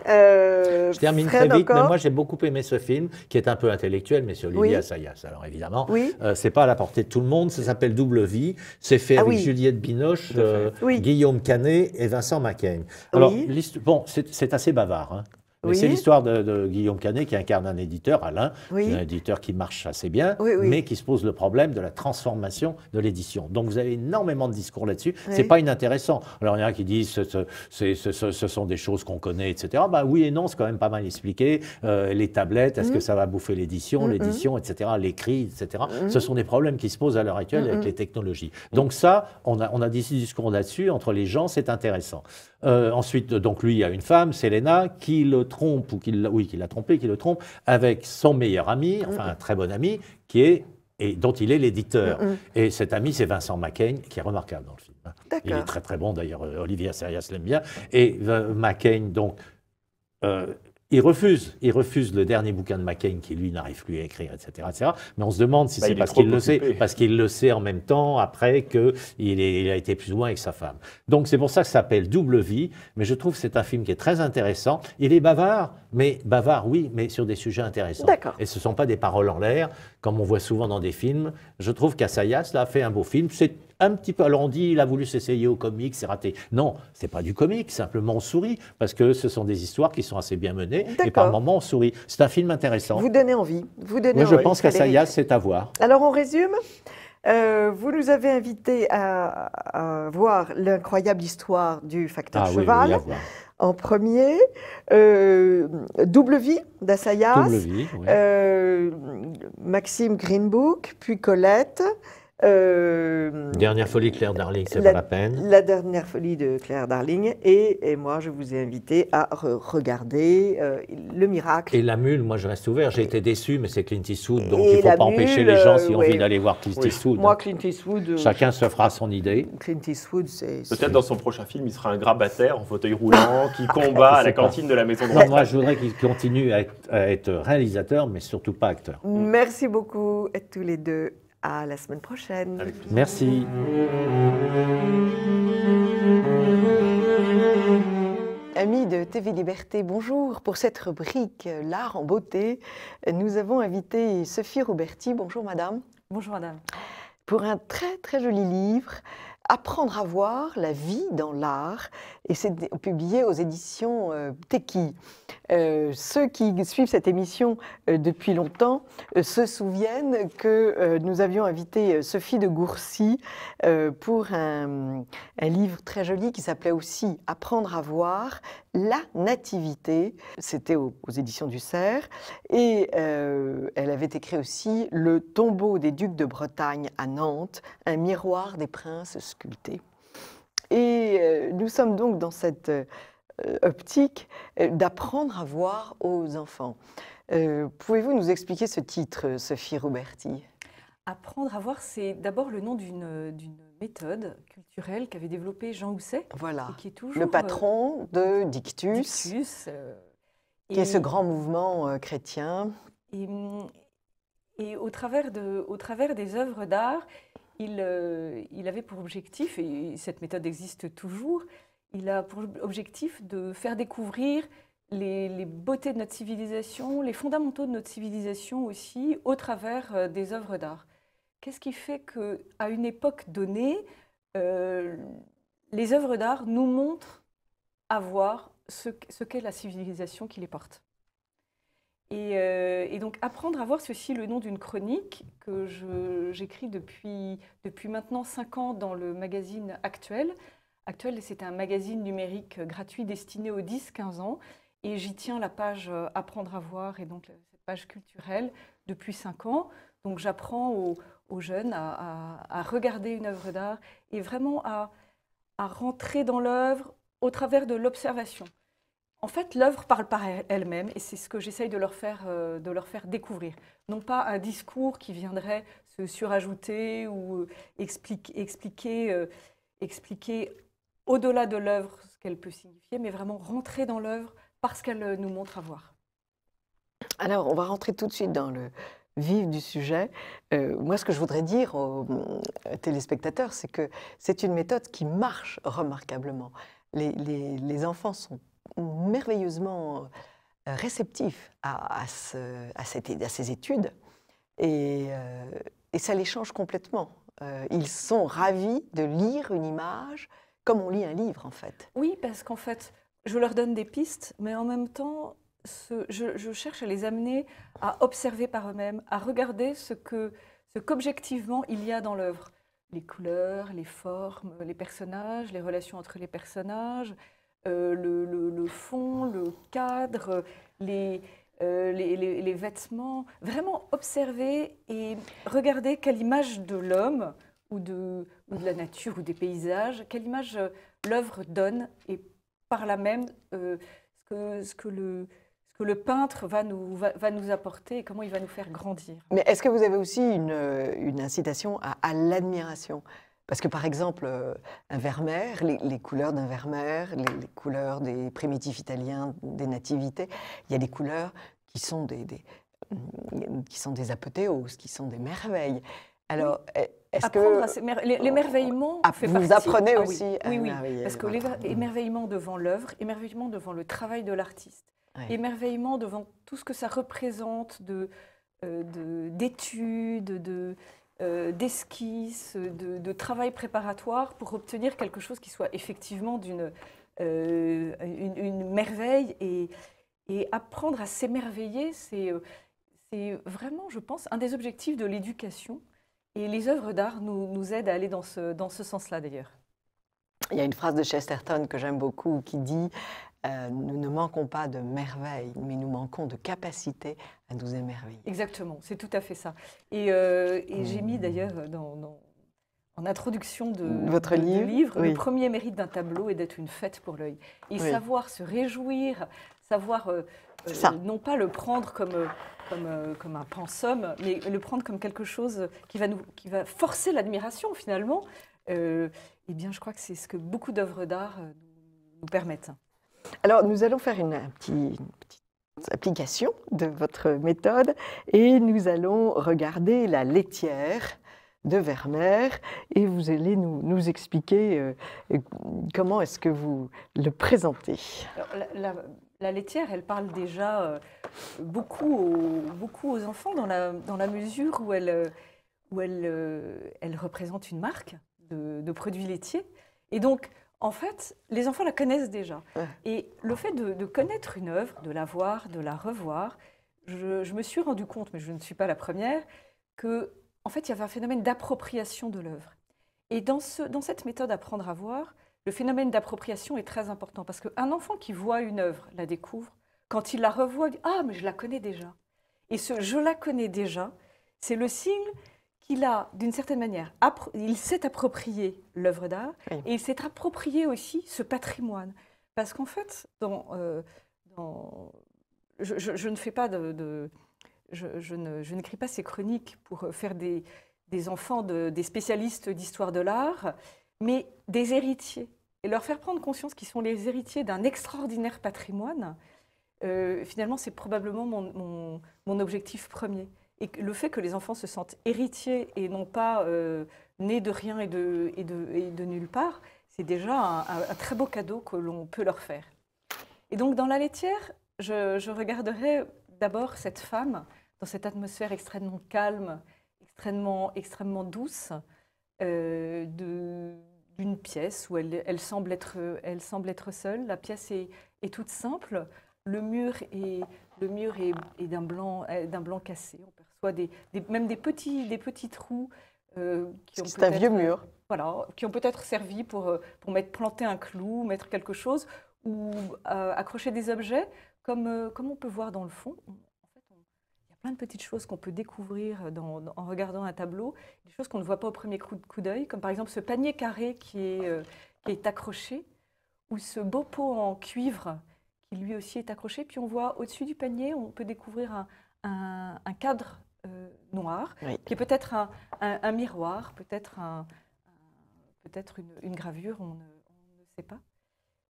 Euh, je termine très vite, mais moi j'ai beaucoup aimé ce film, qui est un peu intellectuel, mais sur Olivier Assayas, alors évidemment. Oui. Euh, c'est pas à la portée de tout le monde, ça s'appelle Double Vie, c'est fait ah avec Juliette Binoche, euh, Guillaume Canet et Vincent Macaigne. Alors, bon, c'est assez bavard, hein. C'est l'histoire de, Guillaume Canet qui incarne un éditeur, Alain, un éditeur qui marche assez bien, mais qui se pose le problème de la transformation de l'édition. Donc vous avez énormément de discours là-dessus. Ce n'est pas inintéressant. Alors il y en a qui disent ce, ce, sont des choses qu'on connaît, etc. Bah oui et non, c'est quand même pas mal expliqué. Euh, les tablettes, est-ce mm. que ça va bouffer l'édition, mm, mm. l'édition, etc. L'écrit, etc. Ce sont des problèmes qui se posent à l'heure actuelle avec les technologies. Donc ça, on a, on a des discours là-dessus entre les gens, c'est intéressant. Euh, ensuite, donc lui, il y a une femme, Selena, qui le trompe ou qu'il oui, qu'il l'a trompé, qu'il le trompe avec son meilleur ami, enfin un très bon ami, qui est et dont il est l'éditeur. Et cet ami, c'est Vincent McCain, qui est remarquable dans le film. Hein. Il est très très bon d'ailleurs. Euh, Olivier Assayas l'aime bien. Et euh, McCain, donc. Euh, il refuse, il refuse le dernier bouquin de McCain qui lui n'arrive plus à écrire, etc., etc. Mais on se demande si bah, c'est parce qu'il le sait, parce qu'il le sait en même temps après que il, a été plus loin avec sa femme. Donc c'est pour ça que ça s'appelle Double vie. Mais je trouve que c'est un film qui est très intéressant. Il est bavard, mais bavard oui, mais sur des sujets intéressants. Et ce ne sont pas des paroles en l'air comme on voit souvent dans des films. Je trouve qu'Assayas, là, a fait un beau film. C'est un petit peu. Alors on dit, il a voulu s'essayer au comique, c'est raté. Non, c'est pas du comique, simplement on sourit, parce que ce sont des histoires qui sont assez bien menées, et par moments on sourit. C'est un film intéressant. Vous donnez envie. Vous donnez Moi, je pense qu'Assayas, c'est à voir. Alors on résume euh, vous nous avez invité à, voir l'incroyable histoire du facteur ah, cheval en premier, euh, Double Vie d'Assayas, euh, Maxime Greenbook, puis Colette, euh, dernière folie Claire Darling, c'est pas la peine. La dernière folie de Claire Darling. Et, et moi, je vous ai invité à regarder euh, Le Miracle. Et La Mule, moi, je reste ouvert. J'ai été déçu, mais c'est Clint Eastwood, donc il ne faut pas empêcher les gens, si euh, ont envie d'aller voir Clint Eastwood. Moi, Chacun se fera son idée. Clint Eastwood, Peut-être dans son prochain film, il sera un grabataire en fauteuil roulant [LAUGHS] qui combat à la cantine de la maison de Moi, je voudrais qu'il continue à être réalisateur, mais surtout pas acteur. Merci beaucoup, à tous les deux. À la semaine prochaine. Merci. Amis de TV Liberté, bonjour. Pour cette rubrique euh, L'art en beauté, nous avons invité Sophie Roberti. Bonjour madame. Bonjour madame. Pour un très très joli livre Apprendre à voir la vie dans l'art, et c'est publié aux éditions euh, Teki. Euh, ceux qui suivent cette émission euh, depuis longtemps se souviennent que nous avions invité Sophie de Gourcy pour un, livre très joli qui s'appelait aussi Apprendre à voir la nativité. C'était aux, éditions du Cerf. Et elle avait écrit aussi Le tombeau des ducs de Bretagne à Nantes, un miroir des princes et euh, nous sommes donc dans cette euh, optique euh, d'apprendre à voir aux enfants. Pouvez-vous nous expliquer ce titre, Sophie Roberti Apprendre à voir, c'est d'abord le nom d'une méthode culturelle qu'avait développée Jean Housset. Voilà. Qui le patron de Dictus. qui est ce grand mouvement chrétien. Et, et, au, travers de, au travers des œuvres d'art, euh, il, avait pour objectif, et cette méthode existe toujours, il a pour objectif de faire découvrir les, beautés de notre civilisation, les fondamentaux de notre civilisation aussi, au travers euh, des œuvres d'art. Qu'est-ce qui fait qu'à une époque donnée, euh, les œuvres d'art nous montrent à voir ce, ce qu'est la civilisation qui les porte euh, et, donc apprendre à voir ceci le nom d'une chronique que j'écris depuis, depuis maintenant 5 ans dans le magazine Actuel. Actuel, c'est un magazine numérique gratuit destiné aux 10-15 ans. Et j'y tiens la page euh, Apprendre à voir et donc euh, cette page culturelle depuis 5 ans. Donc j'apprends aux, jeunes à, à, regarder une œuvre d'art et vraiment à, à rentrer dans l'œuvre au travers de l'observation. En fait, l'œuvre parle par elle-même et c'est ce que j'essaye de, leur faire, euh, de leur faire découvrir. Non pas un discours qui viendrait se surajouter ou euh, explique, expliquer, euh, expliquer au-delà de l'œuvre ce qu'elle peut signifier, mais vraiment rentrer dans l'œuvre parce qu'elle nous montre à voir. Alors, on va rentrer tout de suite dans le vif du sujet. moi, ce que je voudrais dire aux téléspectateurs, c'est que c'est une méthode qui marche remarquablement. les, enfants sont merveilleusement euh, réceptifs à, ces études euh, et, ça les change complètement. Euh, ils sont ravis de lire une image comme on lit un livre en fait. Oui, parce qu'en fait, je leur donne des pistes, mais en même temps, je, cherche à les amener à observer par eux-mêmes, à regarder ce que ce qu'objectivement il y a dans l'œuvre. Les couleurs, les formes, les personnages, les relations entre les personnages, euh, le, fond, le cadre, euh, les, les, les, vêtements. Vraiment observer et regarder quelle image de l'homme ou de, de la nature ou des paysages, quelle image euh, l'œuvre donne et par là même ce, que, ce, que le, que le peintre va nous, va nous apporter et comment il va nous faire grandir. Mais est-ce que vous avez aussi une, une incitation à l'admiration parce que par exemple, euh, un Vermeer, les, couleurs d'un Vermeer, les, couleurs des primitifs italiens, des nativités, il y a des couleurs qui sont des, mm, qui sont des apothéoses, qui sont des merveilles. Alors, est-ce que l'émerveillement oh, ah, fait vous apprenez ah aussi oui. à oui, oui, euh, parce que l'émerveillement devant l'œuvre, émerveillement devant le travail de l'artiste, émerveillement devant tout ce que ça représente de euh, d'études, de, euh, d'esquisses, de, travail préparatoire pour obtenir quelque chose qui soit effectivement d'une euh, une, merveille. Et, apprendre à s'émerveiller, c'est vraiment, je pense, un des objectifs de l'éducation. Et les œuvres d'art nous, nous, aident à aller dans ce, dans ce sens-là d'ailleurs. Il y a une phrase de Chesterton que j'aime beaucoup qui dit euh, nous ne manquons pas de merveilles, mais nous manquons de capacité à nous émerveiller. Exactement, c'est tout à fait ça. Et, euh, j'ai mis mmh. d'ailleurs dans, en introduction de votre livre, le premier mérite d'un tableau est d'être une fête pour l'œil. Et savoir se réjouir, savoir euh, non pas le prendre comme... Comme, un pensum, mais le prendre comme quelque chose qui va, nous, qui va forcer l'admiration finalement, euh, eh bien je crois que c'est ce que beaucoup d'œuvres d'art nous permettent. Alors, nous allons faire une, petite application de votre méthode et nous allons regarder la laitière de Vermeer et vous allez nous, expliquer euh, comment est-ce que vous le présentez. la, laitière, elle parle déjà euh, beaucoup, aux, beaucoup aux enfants dans la, mesure où elle, où euh, elle, représente une marque de, de produits laitiers. Et donc, en fait, les enfants la connaissent déjà. Et le fait de, connaître une œuvre, de la voir, de la revoir, je, me suis rendu compte, mais je ne suis pas la première, que en fait, il y avait un phénomène d'appropriation de l'œuvre. Et dans, dans cette méthode apprendre à voir, le phénomène d'appropriation est très important parce qu'un enfant qui voit une œuvre, la découvre, quand il la revoit, il dit Ah, mais je la connais déjà. Et ce je la connais déjà, c'est le signe il a, d'une certaine manière, il s'est approprié l'œuvre d'art et il s'est approprié aussi ce patrimoine. Parce qu'en fait, euh, je, ne fais pas de, je, n'écris pas ces chroniques pour faire des, enfants des spécialistes d'histoire de l'art, mais des héritiers et leur faire prendre conscience qu'ils sont les héritiers d'un extraordinaire patrimoine. Euh, finalement, c'est probablement mon objectif premier. Et le fait que les enfants se sentent héritiers et non pas euh, nés de rien et de, et de, et de nulle part, c'est déjà un, très beau cadeau que l'on peut leur faire. Et donc dans la laitière, je, regarderai d'abord cette femme dans cette atmosphère extrêmement calme, extrêmement, extrêmement douce, euh, d'une pièce où elle, semble être, elle semble être seule. La pièce est, est toute simple. Le mur est, le mur est, est d'un blanc, euh, d'un blanc cassé. On soit des, même des petits, des petits trous. Euh, qui ont un vieux mur. Voilà, qui ont peut-être servi euh, pour, mettre, planter un clou, mettre quelque chose, ou euh, accrocher des objets, comme, comme on peut voir dans le fond. il y a plein de petites choses qu'on peut découvrir en regardant un tableau, des choses qu'on ne voit pas au premier coup, d'œil, comme par exemple ce panier carré qui est, est accroché, ou ce beau pot en cuivre qui lui aussi est accroché. Puis on voit au-dessus du panier, on peut découvrir un, un cadre euh, noir, qui est peut-être un, miroir, peut-être un, peut une, gravure, on ne, sait pas.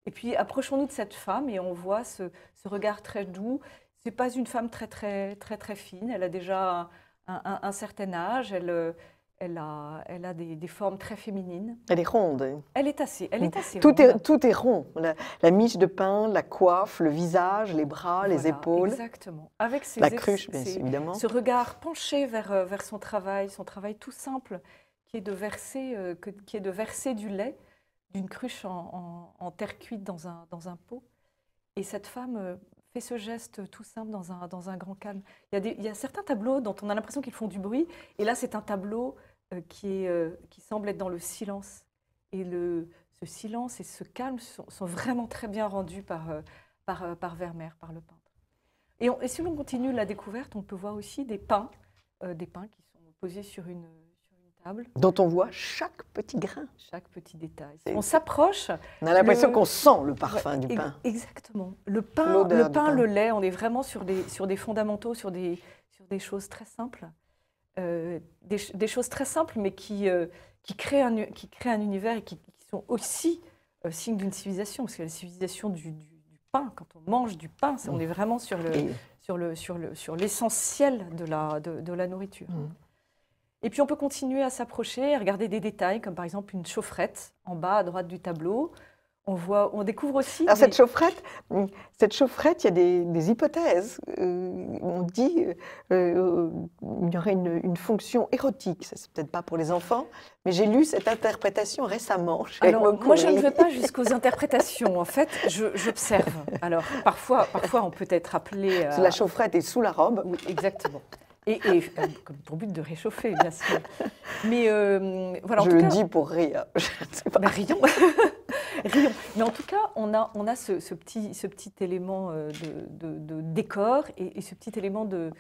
Et puis approchons-nous de cette femme et on voit ce, regard très doux. Ce n'est pas une femme très très très très fine. Elle a déjà un, certain âge. Elle euh, elle a, elle a des, formes très féminines. Elle est ronde. Hein. Elle est assez, elle est assez tout ronde. Est, tout est rond. La, miche de pain, la coiffe, le visage, les bras, les épaules. Exactement. Avec ses la cruche, bien évidemment. Ce regard penché vers, euh, vers son travail, son travail tout simple, qui est de verser, euh, qui est de verser du lait d'une cruche en, terre cuite dans un, dans un pot. Et cette femme euh, fait ce geste tout simple dans un, dans un grand calme. Il y, a il y a certains tableaux dont on a l'impression qu'ils font du bruit. Et là, c'est un tableau euh, euh, qui, semble être dans le silence. Et le, ce silence et ce calme sont, vraiment très bien rendus par, euh, par, par Vermeer, par le peintre. Et, si l'on continue la découverte, on peut voir aussi des pains, des pains qui sont posés sur une, sur une, table. Dont on voit chaque petit grain. Chaque petit détail. On s'approche. On a l'impression qu'on sent le parfum du pain. Exactement. Le pain, le, pain, le lait, on est vraiment sur des, sur des fondamentaux, sur des, sur des choses très simples. Euh, des, choses très simples, mais qui, euh, qui, créent, un, univers et qui, sont aussi euh, signe d'une civilisation, parce que la civilisation du, pain, quand on mange du pain, on est vraiment sur sur l'essentiel de la, nourriture. Mmh. Et puis on peut continuer à s'approcher, à regarder des détails, comme par exemple une chaufferette en bas à droite du tableau, on, voit, on découvre aussi. Alors, cette chaufferette, cette il y a des, hypothèses. Euh, on dit euh, euh, il y aurait une, fonction érotique. Ça, c'est peut-être pas pour les enfants, mais j'ai lu cette interprétation récemment. Alors, moi, je ne vais pas jusqu'aux interprétations. En fait, j'observe. Alors, parfois, parfois, on peut être appelé. La chaufferette est sous la robe. exactement. Et, comme ton but de réchauffer, bien sûr. Mais voilà. je le dis pour rire. [LAUGHS] Je pas. rions. Mais en tout cas, on a, on a ce, petit, ce petit élément euh, de, décor et, ce petit élément de,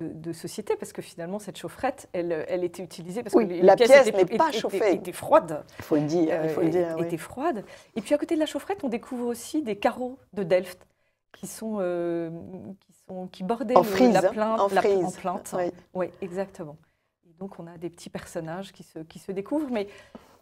de, société, parce que finalement, cette chaufferette, elle, elle était utilisée parce que la pièce, n'est pas chauffée. Était, était froide. Il faut le dire. Euh, était froide. Et puis à côté de la chaufferette, on découvre aussi des carreaux de Delft qui sont, euh, qui, sont qui bordaient la hein. plainte, en, la, en Oui. exactement. Et donc on a des petits personnages qui se, qui se découvrent, mais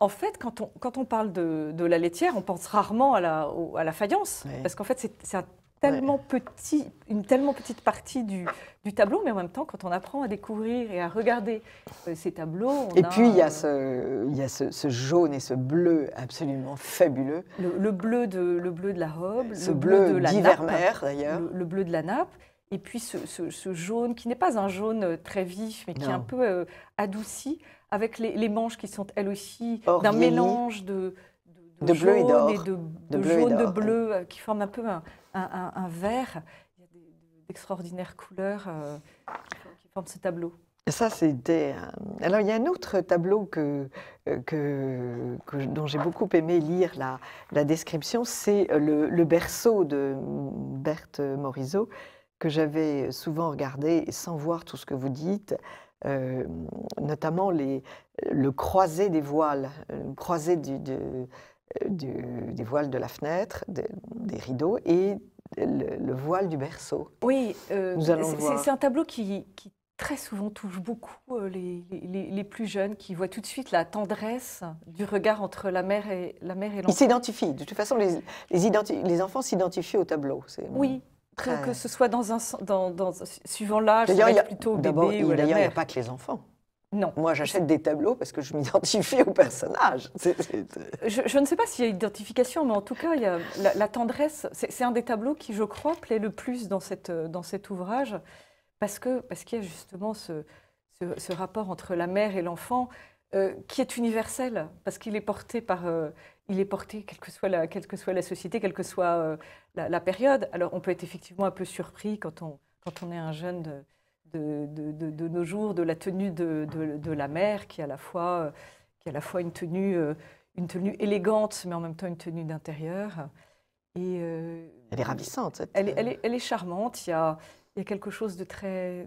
en fait, quand on, quand on parle de, de la laitière, on pense rarement à la, à la faïence, parce qu'en fait, c'est tellement petit, une tellement petite partie du, du, tableau, mais en même temps, quand on apprend à découvrir et à regarder euh, ces tableaux, et puis il y a, ce, il y a ce, jaune et ce bleu absolument fabuleux. Le, bleu de le bleu de la robe, le bleu, de la nappe, d'ailleurs, le, bleu de la nappe. Et puis ce, ce jaune qui n'est pas un jaune euh, très vif, mais qui est un peu euh, adouci, avec les, manches qui sont elles aussi d'un mélange de, de, et de, jaune, et de bleu, euh, qui forment un peu un, vert. Il y a d'extraordinaires couleurs euh, qui forment ce tableau. Ça, c'était. Alors, il y a un autre tableau que, euh, que, dont j'ai beaucoup aimé lire la, la description, c'est le, le, berceau de Berthe Morisot, que j'avais souvent regardé sans voir tout ce que vous dites. Euh, notamment le croisé des voiles, le croisé euh, des voiles de la fenêtre, des rideaux et le, voile du berceau. Oui, euh, c'est un tableau qui, très souvent touche beaucoup les, plus jeunes qui voient tout de suite la tendresse du regard entre la mère et la mère et l'enfant. Ils s'identifient. De toute façon, les, les enfants s'identifient au tableau. Oui, que, ce soit dans un dans, dans suivant l'âge, plutôt bébé ou D'ailleurs, il n'y a pas que les enfants. Non. Moi, j'achète des tableaux parce que je m'identifie au personnage. [LAUGHS] Je, ne sais pas s'il y a identification, mais en tout cas, il y a la, tendresse, c'est un des tableaux qui, je crois, plaît le plus dans, cette, dans cet ouvrage, parce qu'il parce qu'il y a justement ce, ce, rapport entre la mère et l'enfant euh, qui est universel, parce qu'il est porté par euh, il est porté, quelle que soit la, quelle que soit la société, quelle que soit euh, la, période. Alors, on peut être effectivement un peu surpris quand on, quand on est un jeune de, de, nos jours, de la tenue de, la mère, qui est à la fois, euh, qui à la fois une, tenue, euh, une tenue élégante, mais en même temps une tenue d'intérieur. Et, elle est ravissante. Elle, est, elle, est, charmante. Il y a, il y a quelque chose de très,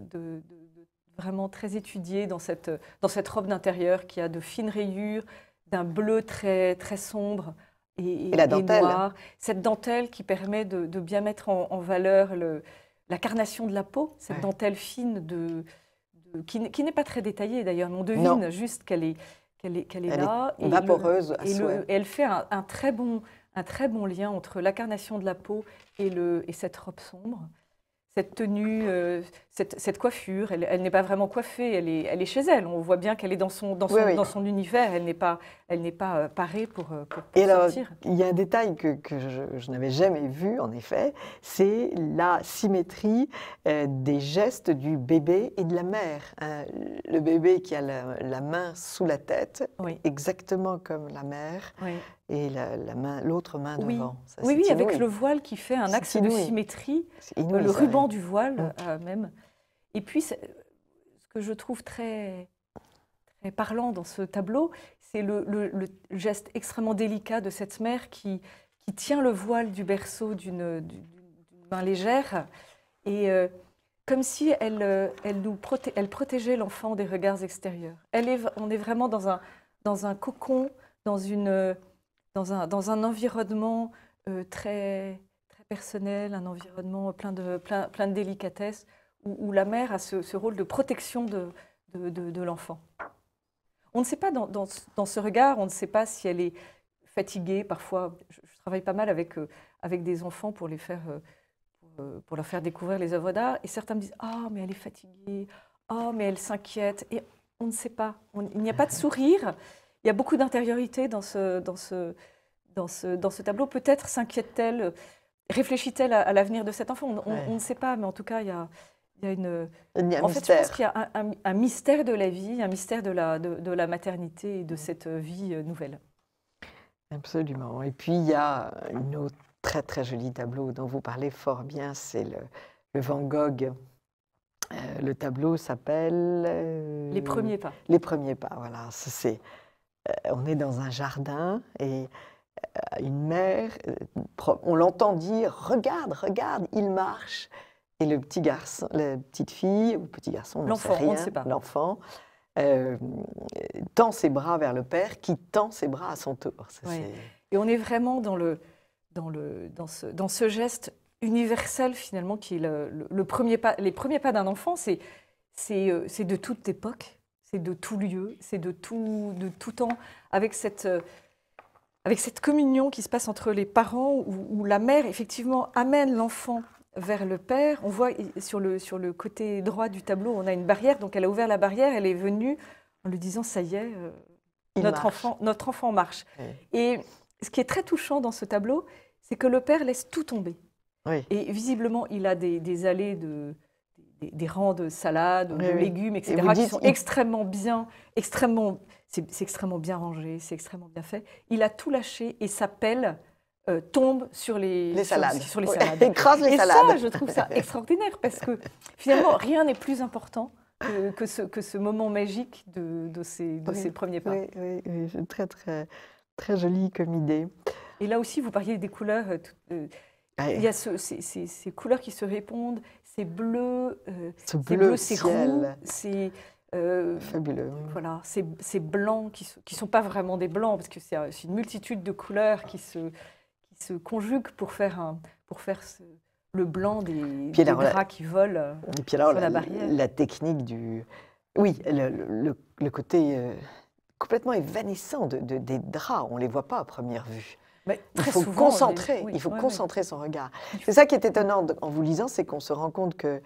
vraiment très étudié dans cette, dans cette robe d'intérieur qui a de fines rayures, c'est un bleu très, très sombre et, et, la dentelle. noir. Cette dentelle qui permet de, bien mettre en, valeur le, la carnation de la peau, cette dentelle fine de, qui, n'est pas très détaillée d'ailleurs, mais on devine juste qu'elle est, qu'elle est, qu'elle est là. et vaporeuse à et, elle fait un, très bon, un très bon lien entre la carnation de la peau et, le, et cette robe sombre cette tenue, euh, cette, coiffure. Elle, n'est pas vraiment coiffée, elle est, elle est, chez elle. On voit bien qu'elle est dans son, dans son, Dans son univers. Elle n'est pas, elle n'est pas euh, parée euh, pour, pour, Et sortir. il y a un détail que, que je, n'avais jamais vu, en effet, c'est la symétrie euh, des gestes du bébé et de la mère. Hein. le bébé qui a la, main sous la tête, exactement comme la mère. Et la, main, l'autre main devant. oui, oui, avec le voile qui fait un axe de symétrie, le ruban du voile mm. même. Et puis, ce que je trouve très, très parlant dans ce tableau, c'est le, geste extrêmement délicat de cette mère qui, qui tient le voile du berceau d'une main légère, et euh, comme si elle, euh, elle, nous elle protégeait l'enfant des regards extérieurs. on est vraiment dans un, dans un cocon, dans, une, dans, un, dans un environnement euh, très, très personnel, un environnement plein de, plein de délicatesse où, la mère a ce, rôle de protection de, l'enfant. On ne sait pas dans, ce regard, on ne sait pas si elle est fatiguée. Parfois, je, travaille pas mal avec, euh, avec des enfants pour, les faire, euh, euh, pour leur faire découvrir les œuvres d'art. Et certains me disent Ah, mais elle est fatiguée. oh, mais elle s'inquiète. Et on ne sait pas. il n'y a pas de sourire. Il y a beaucoup d'intériorité dans ce, dans, ce, dans, ce, dans ce tableau. Peut-être s'inquiète-t-elle, réfléchit-elle à, l'avenir de cet enfant on, on, ne sait pas, mais en tout cas, il y a, il y a une. un en mystère. fait, je pense qu'il y a un, mystère de la vie, un mystère de la, de, la maternité et de cette vie euh, nouvelle. Absolument. Et puis, il y a un autre très, très joli tableau dont vous parlez fort bien, c'est le, Van Gogh. Euh, le tableau s'appelle. Euh, les premiers pas. Les premiers pas, voilà. C'est, on est dans un jardin et une mère, on l'entend dire Regarde, regarde, il marche. Et le petit garçon, la petite fille, ou petit garçon, l'enfant, on sait L'enfant euh, tend ses bras vers le père, qui tend ses bras à son tour. Et on est vraiment dans, le, dans, le, dans, ce, dans ce geste universel, finalement, qui est le, premier pas, les premiers pas d'un enfant, c'est, c'est, euh, c'est de toute époque, c'est de tout lieu, c'est de tout, de tout temps, avec cette euh, avec cette communion qui se passe entre les parents où la mère effectivement amène l'enfant vers le père. On voit sur le, sur le côté droit du tableau, on a une barrière. Donc elle a ouvert la barrière, elle est venue en lui disant Ça y est, euh, notre, enfant, notre enfant marche. Et ce qui est très touchant dans ce tableau, c'est que le père laisse tout tomber. Et visiblement, il a des, allées de. Des, rangs de salades, de légumes, etc., qui sont extrêmement bien, extrêmement c'est extrêmement bien rangé, c'est extrêmement bien fait. Il a tout lâché et s'appelle euh, tombe sur les, salades. Sur, les salades. [LAUGHS] et ça, je trouve ça [LAUGHS] extraordinaire parce que finalement, rien n'est plus important que, ce, que, ce, moment magique de, ces, premiers pas. Oui, oui, c'est très, très, très joli comme idée. Et là aussi, vous parliez des couleurs. Euh, euh, ah il y a ces, couleurs qui se répondent, ces bleus, ces bleu, c'est Fabuleux. Voilà, C'est ces blancs qui ne sont pas vraiment des blancs, parce que c'est une multitude de couleurs qui se, se conjuguent pour faire, pour faire le blanc des, draps qui volent euh, sur la, barrière. La technique du... Oui, le, côté euh, complètement évanescent de, des draps, on ne les voit pas à première vue. il faut concentrer, il faut concentrer son regard. C'est ça qui est étonnant en vous lisant, c'est qu'on se rend compte que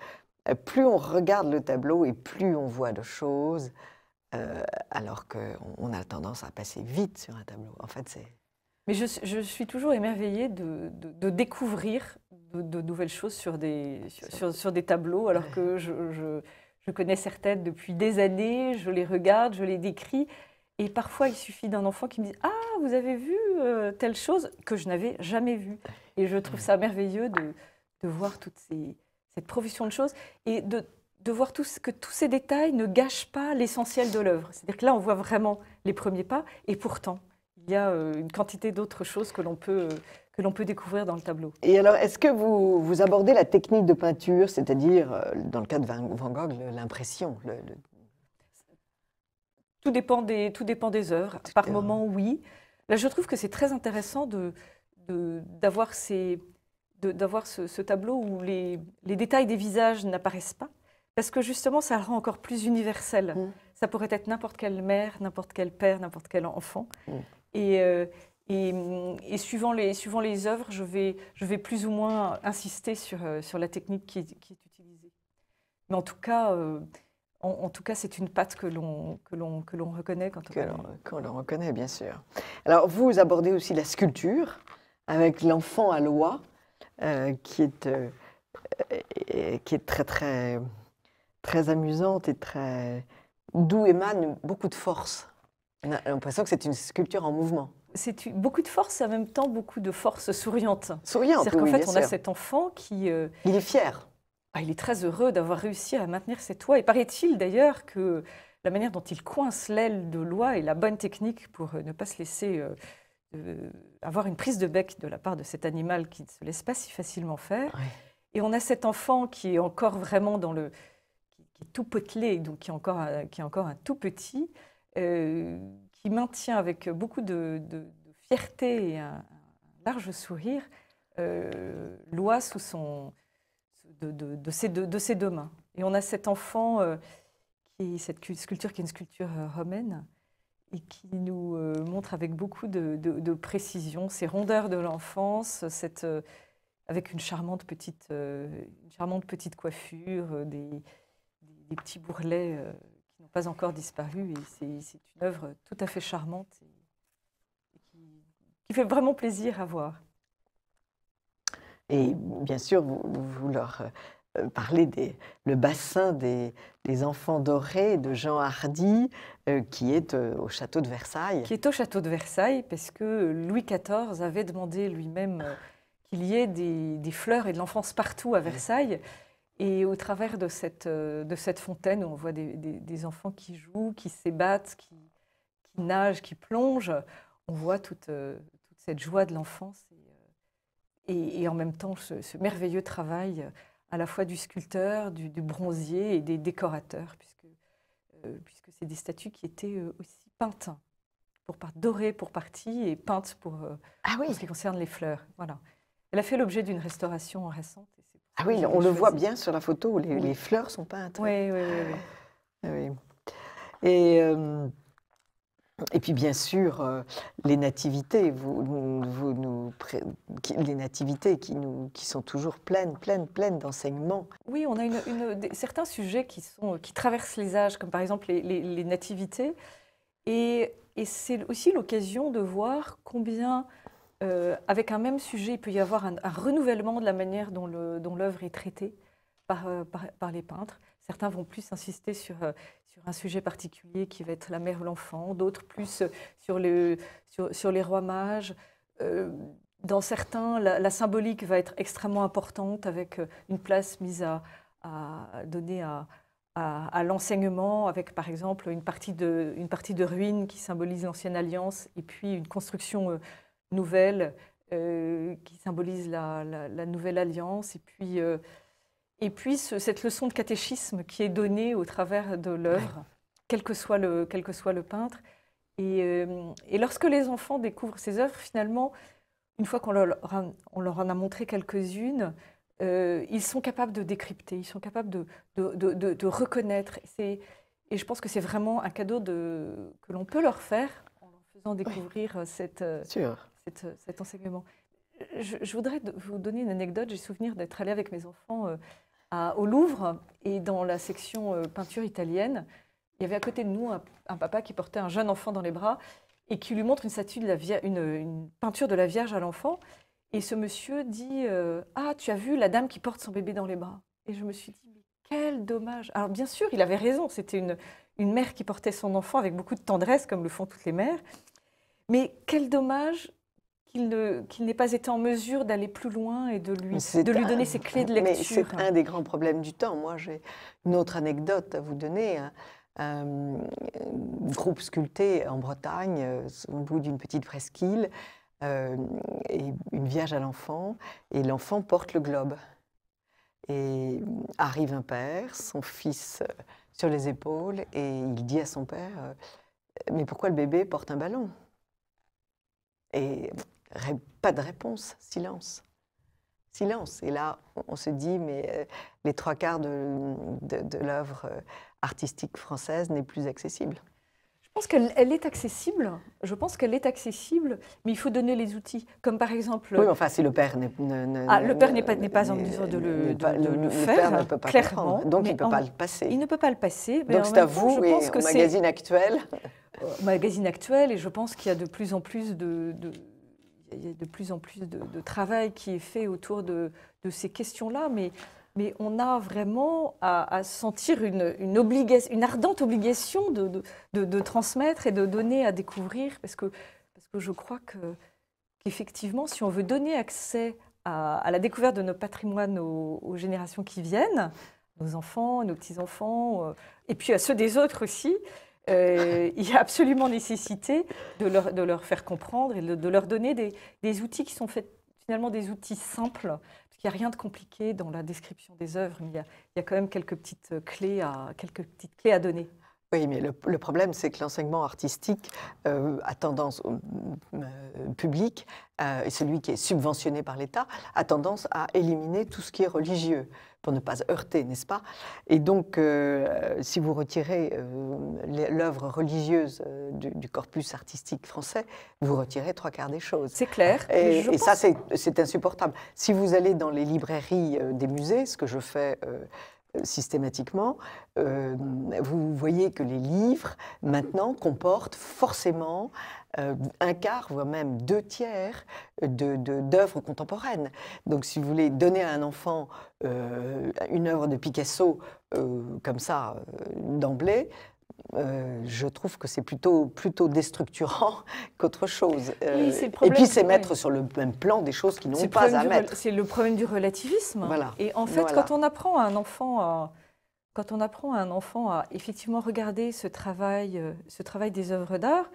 euh, plus on regarde le tableau et plus on voit de choses, alors alors qu'on a tendance à passer vite sur un tableau. En fait, c'est mais je, suis toujours émerveillée de, découvrir de, nouvelles choses sur des, sur, des tableaux, alors que je, connais certaines depuis des années, je les regarde, je les décris. Et parfois, il suffit d'un enfant qui me dit Ah, vous avez vu euh, telle chose que je n'avais jamais vue. Et je trouve ça merveilleux de, voir toute cette profession de choses et de, voir que tous ces détails ne gâchent pas l'essentiel de l'œuvre. C'est-à-dire que là, on voit vraiment les premiers pas, et pourtant, il y a euh, une quantité d'autres choses que l'on peut euh, que l'on peut découvrir dans le tableau. Et alors, est-ce que vous, vous abordez la technique de peinture, c'est-à-dire, euh, dans le cas de Van Gogh, l'impression Tout, dépend des, tout dépend des œuvres. Par moment, oui. Là, je trouve que c'est très intéressant de, d'avoir, ces, d'avoir ce, tableau où les, les détails des visages n'apparaissent pas, parce que justement, ça le rend encore plus universel. Mmh. Ça pourrait être n'importe quelle mère, n'importe quel père, n'importe quel enfant. Mmh. Euh, mm, et, suivant, les, suivant les œuvres, je vais, je vais plus ou moins insister sur, euh, la technique qui, est utilisée. Mais en tout cas, euh, en, tout cas c'est une patte que l'on, que, l'on, que l'on reconnaît quand que Qu'on reconnaît, bien sûr. Alors, vous abordez aussi la sculpture avec l'enfant à loi, qui, est, qui est très, très, très amusante et très... d'où émane beaucoup de force. On a l'impression que c'est une sculpture en mouvement. C'est beaucoup de force en même temps beaucoup de force souriante. Souriante, C'est-à-dire qu'en fait, on a cet enfant qui... Euh, il est fier. Ah, il est très heureux d'avoir réussi à maintenir ses oie. Et paraît-il d'ailleurs que la manière dont il coince l'aile de l'oie est la bonne technique pour euh, ne pas se laisser euh, avoir une prise de bec de la part de cet animal qui ne se laisse pas si facilement faire. Et on a cet enfant qui est encore vraiment dans le... qui, est tout potelé, donc qui est encore un tout petit. Euh, qui maintient avec beaucoup de, fierté et un, large sourire euh, l'oie sous son, de, ses deux, de ses mains. Et on a cet enfant, euh, cette sculpture qui est une sculpture romaine, et qui nous montre avec beaucoup de, précision ces rondeurs de l'enfance, cette avec une charmante petite, charmante petite coiffure, des, petits bourrelets pas encore disparu. Et c'est une œuvre tout à fait charmante qui, fait vraiment plaisir à voir. Et bien sûr, vous, leur euh, parlez des, le bassin des, enfants dorés de Jean Hardy euh, qui est euh, au château de Versailles. Qui est au château de Versailles parce que Louis XIV avait demandé lui-même qu'il y ait des, des fleurs et de l'enfance partout à Versailles. Et au travers de cette, euh, de cette fontaine où on voit des, enfants qui jouent, qui s'ébattent, qui, qui, nagent, qui plongent, on voit toute, euh, toute cette joie de l'enfance et, euh, en même temps ce, merveilleux travail à la fois du sculpteur, du, bronzier et des décorateurs, puisque, puisque c'est des statues qui étaient aussi peintes, pour dorées pour partie et peintes pour, ah oui. ce qui concerne les fleurs. Voilà. Elle a fait l'objet d'une restauration récente ah oui, on le voit bien sur la photo les, fleurs sont peintes. Oui, oui, oui. Ah et, euh, et puis bien sûr, euh, les nativités, vous, les nativités qui, qui sont toujours pleines, pleines, pleines d'enseignements. Oui, on a certains sujets qui, sont, qui traversent les âges, comme par exemple les, nativités. Et, et c'est aussi l'occasion de voir combien euh, avec un même sujet, il peut y avoir un, renouvellement de la manière dont l'œuvre est traitée par, euh, par, par, les peintres. Certains vont plus insister sur, euh, sur un sujet particulier qui va être la mère ou l'enfant, d'autres plus sur, les, sur, les rois mages. dans certains, la, symbolique va être extrêmement importante avec une place mise à, donner à, à, l'enseignement, avec par exemple une partie de, une partie de ruines qui symbolise l'ancienne alliance et puis une construction nouvelle euh, qui symbolise la, nouvelle alliance, et puis, euh, et puis cette leçon de catéchisme qui est donnée au travers de l'œuvre, quel, que soit le, quel que soit le peintre. Et, euh, lorsque les enfants découvrent ces œuvres, finalement, une fois qu'on leur, on leur en a montré quelques-unes, ils sont capables de décrypter, ils sont capables de, de, de, reconnaître. Et, et je pense que c'est vraiment un cadeau que l'on peut leur faire en leur faisant découvrir cette, euh, cet enseignement. Je, voudrais vous donner une anecdote. J'ai souvenir d'être allée avec mes enfants euh, au Louvre et dans la section euh, peinture italienne, il y avait à côté de nous un, papa qui portait un jeune enfant dans les bras et qui lui montre une, statue de la une, peinture de la Vierge à l'enfant. Et ce monsieur dit Ah, tu as vu la dame qui porte son bébé dans les bras Et je me suis dit Mais quel dommage Alors, bien sûr, il avait raison. C'était une, une mère qui portait son enfant avec beaucoup de tendresse, comme le font toutes les mères. Mais quel dommage qu'il n'ait pas été en mesure d'aller plus loin et de lui, de lui donner ses clés de lecture C'est un des grands problèmes du temps. Moi, j'ai une autre anecdote à vous donner. Un, euh, groupe sculpté en Bretagne, euh, au bout d'une petite presqu'île, euh, et une vierge à l'enfant, et l'enfant porte le globe. Et arrive un père, son fils sur les épaules, et il dit à son père, mais pourquoi le bébé porte un ballon Et pas de réponse, silence. Silence. Et là, on se dit, mais euh, les trois quarts de, l'œuvre euh, artistique française n'est plus accessible. Je pense qu'elle est accessible. Je pense qu'elle est accessible, mais il faut donner les outils. Comme par exemple. Oui, enfin, si le père ah, n'est. pas, en mesure de le, faire. ne peut pas clairement. donc il ne peut pas le passer. Il ne peut pas le passer. donc c'est à vous, et que au magazine actuel. [LAUGHS] Au magazine actuel, et je pense qu'il y a de plus en plus de il y a de plus en plus de, travail qui est fait autour de, ces questions-là, mais, on a vraiment à, sentir une, une, ardente obligation de, transmettre et de donner à découvrir, parce que, parce que je crois que, qu'effectivement, si on veut donner accès à, la découverte de nos patrimoines aux, générations qui viennent, nos enfants, nos petits-enfants, euh, et puis à ceux des autres aussi, euh, il y a absolument nécessité de leur, de leur faire comprendre et de, leur donner des, outils qui sont finalement des outils simples. Il n'y a rien de compliqué dans la description des œuvres, mais il y a, quand même quelques petites clés à, quelques petites clés à donner. Oui, mais le, problème, c'est que l'enseignement artistique euh, à tendance au euh, publique, euh, et celui qui est subventionné par l'État, a tendance à éliminer tout ce qui est religieux pour ne pas heurter, n'est-ce pas Et donc, si vous retirez l'œuvre religieuse euh, du, corpus artistique français, vous retirez trois quarts des choses. C'est clair. Et, et ça, c'est insupportable. Si vous allez dans les librairies euh, des musées, ce que je fais euh, systématiquement, vous voyez que les livres, maintenant, comportent forcément un quart, voire même deux tiers d'œuvres de, contemporaines. Donc, si vous voulez donner à un enfant une œuvre de Picasso comme ça, d'emblée, euh, je trouve que c'est plutôt, plutôt déstructurant [LAUGHS] qu'autre chose. Euh, et puis c'est mettre sur le même plan des choses qui n'ont pas à mettre. C'est le problème du relativisme. Et en fait, quand on apprend à un enfant à, quand on apprend un enfant à effectivement regarder ce travail, euh, ce travail des œuvres d'art,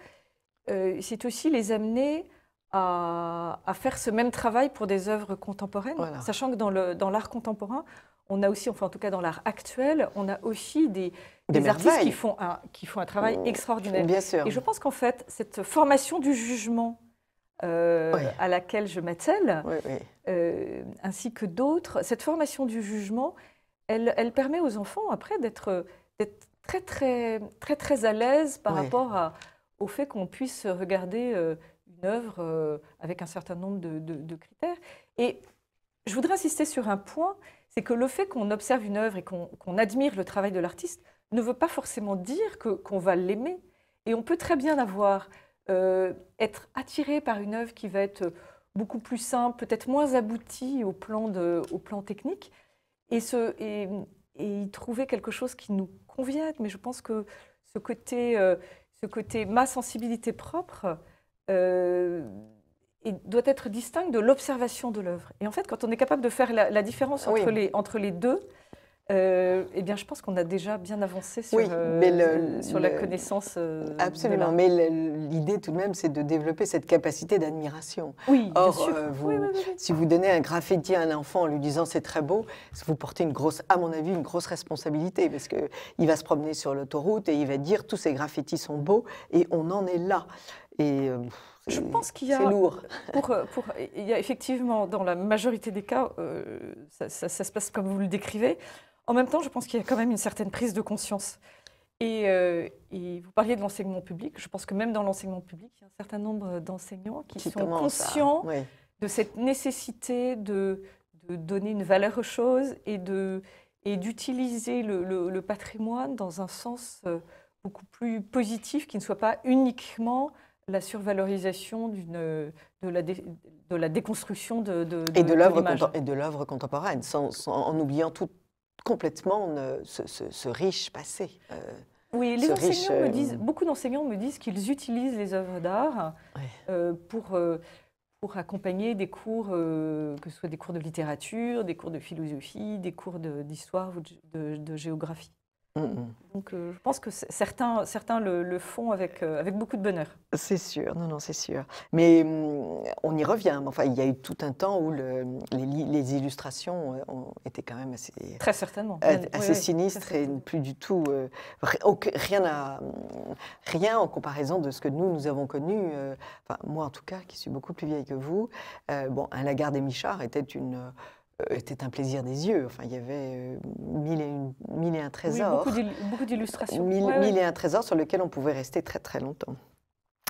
c'est aussi les amener à, faire ce même travail pour des œuvres contemporaines, sachant que dans l'art dans contemporain, on a aussi, enfin en tout cas dans l'art actuel, on a aussi des, des, artistes qui font un, qui font un travail mmh. extraordinaire. Bien sûr. Et je pense qu'en fait, cette formation du jugement euh, à laquelle je m'attelle, euh, ainsi que d'autres, cette formation du jugement, elle, elle permet aux enfants après d'être très très très très à l'aise par rapport au fait qu'on puisse regarder. Euh, œuvre euh, avec un certain nombre de, critères. Et je voudrais insister sur un point, c'est que le fait qu'on observe une œuvre et qu'on admire le travail de l'artiste ne veut pas forcément dire qu'on va l'aimer. Et on peut très bien avoir, euh, être attiré par une œuvre qui va être beaucoup plus simple, peut-être moins aboutie au plan, au plan technique, et, et, y trouver quelque chose qui nous convienne. Mais je pense que ce côté, euh, ce côté ma sensibilité propre, euh, et doit être distinct de l'observation de l'œuvre. Et en fait, quand on est capable de faire la, différence entre, les, entre les deux, euh, eh bien, je pense qu'on a déjà bien avancé sur, euh, mais sur la connaissance. absolument, mais l'idée tout de même, c'est de développer cette capacité d'admiration. Oui, Or, sûr. si vous donnez un graffiti à un enfant en lui disant c'est très beau, vous portez une grosse, à mon avis, une grosse responsabilité parce que il va se promener sur l'autoroute et il va dire tous ces graffitis sont beaux et on en est là. Et euh, je pense qu'il y a lourd. Pour, euh, pour, [LAUGHS] il y a effectivement dans la majorité des cas, euh, ça, se passe comme vous le décrivez. En même temps, je pense qu'il y a quand même une certaine prise de conscience. Et, vous parliez de l'enseignement public. Je pense que même dans l'enseignement public, il y a un certain nombre d'enseignants qui, sont conscients de cette nécessité de, donner une valeur aux choses et de et d'utiliser le, le, patrimoine dans un sens beaucoup plus positif, qui ne soit pas uniquement la survalorisation de la, de, la déconstruction de, de, et de, l'œuvre contemporaine, sans, en oubliant tout complètement euh, ce, riche passé. Euh, oui, les euh, disent, beaucoup d'enseignants me disent qu'ils utilisent les œuvres d'art pour pour accompagner des cours, que ce soit des cours de littérature, des cours de philosophie, des cours d'histoire ou de, géographie. Mm, mm. Donc euh, je pense que certains, certains le, font avec, euh, avec beaucoup de bonheur. C'est sûr, non, non, c'est sûr. Mais mm, on y revient. Enfin, il y a eu tout un temps où le, les, illustrations étaient euh, quand même assez... Très certainement. assez sinistres et plus du tout... rien, rien en comparaison de ce que nous, nous avons connu. Enfin, moi, en tout cas, qui suis beaucoup plus vieille que vous. bon, un Lagarde et Michard était une euh, était un plaisir des yeux. il y avait euh, mille et, un trésors. beaucoup d'illustrations. Mille, et un trésors sur lequel on pouvait rester très très longtemps.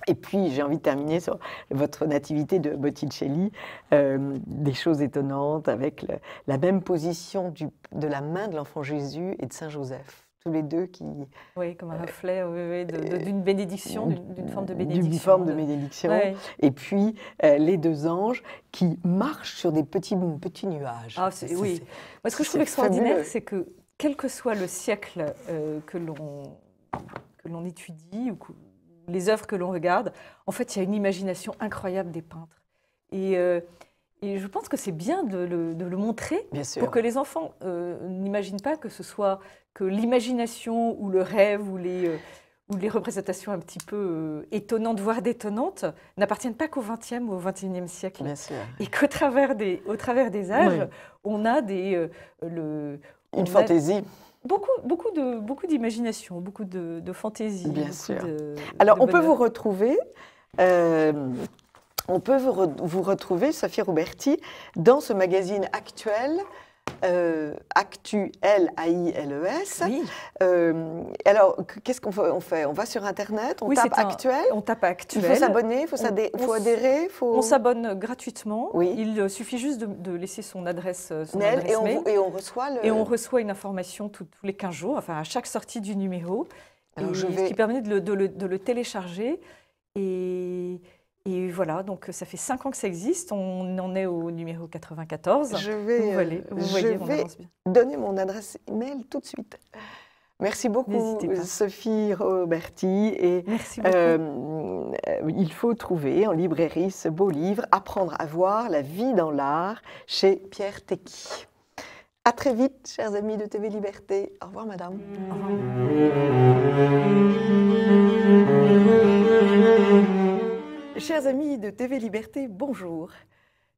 Et puis, j'ai envie de terminer sur votre nativité de Botticelli, euh, des choses étonnantes avec la même position de la main de l'enfant Jésus et de Saint Joseph tous les deux qui... Oui, comme un euh, reflet euh, d'une bénédiction, d'une forme de bénédiction. D'une forme de bénédiction. Et puis, euh, les deux anges qui marchent sur des petits, petits nuages. Ah, oui. ce que je trouve extraordinaire, c'est que, quel que soit le siècle l'on que l'on étudie, ou les œuvres que l'on regarde, en fait, il y a une imagination incroyable des peintres. Et... Et je pense que c'est bien de le, montrer pour que les enfants euh, n'imaginent pas que ce soit que l'imagination ou le rêve ou les, euh, ou les représentations un petit peu euh, étonnantes, voire détonnantes, n'appartiennent pas qu'au XXe ou au XXIe siècle. Bien sûr. Et qu'au travers des, au travers des âges, on a des... le, Une fantaisie beaucoup, beaucoup de beaucoup d'imagination, beaucoup de, fantaisie. Bien sûr. Alors, on peut vous retrouver on peut vous, retrouver, Sophie Rouberti, dans ce magazine actuel. Euh, Actu L A I L E S. Euh, alors qu'est-ce qu'on fait, on va sur internet, on tape actuel. on tape actuel. Il faut s'abonner, il faut, adhérer, On s'abonne gratuitement. Il suffit juste de, laisser son adresse, euh, son et on, Et on reçoit Et on reçoit une information tous les 15 jours, enfin à chaque sortie du numéro, ce qui permet de le, de le télécharger et et voilà, donc ça fait cinq ans que ça existe. On en est au numéro 94. Je vais, vous donner mon adresse email tout de suite. Merci beaucoup, Sophie Roberti. Merci euh, beaucoup. Euh, – il faut trouver en librairie ce beau livre, Apprendre à voir la vie dans l'art, chez Pierre Tecky. À très vite, chers amis de TV Liberté. Au revoir, madame. Au revoir. Chers amis de TV Liberté, bonjour.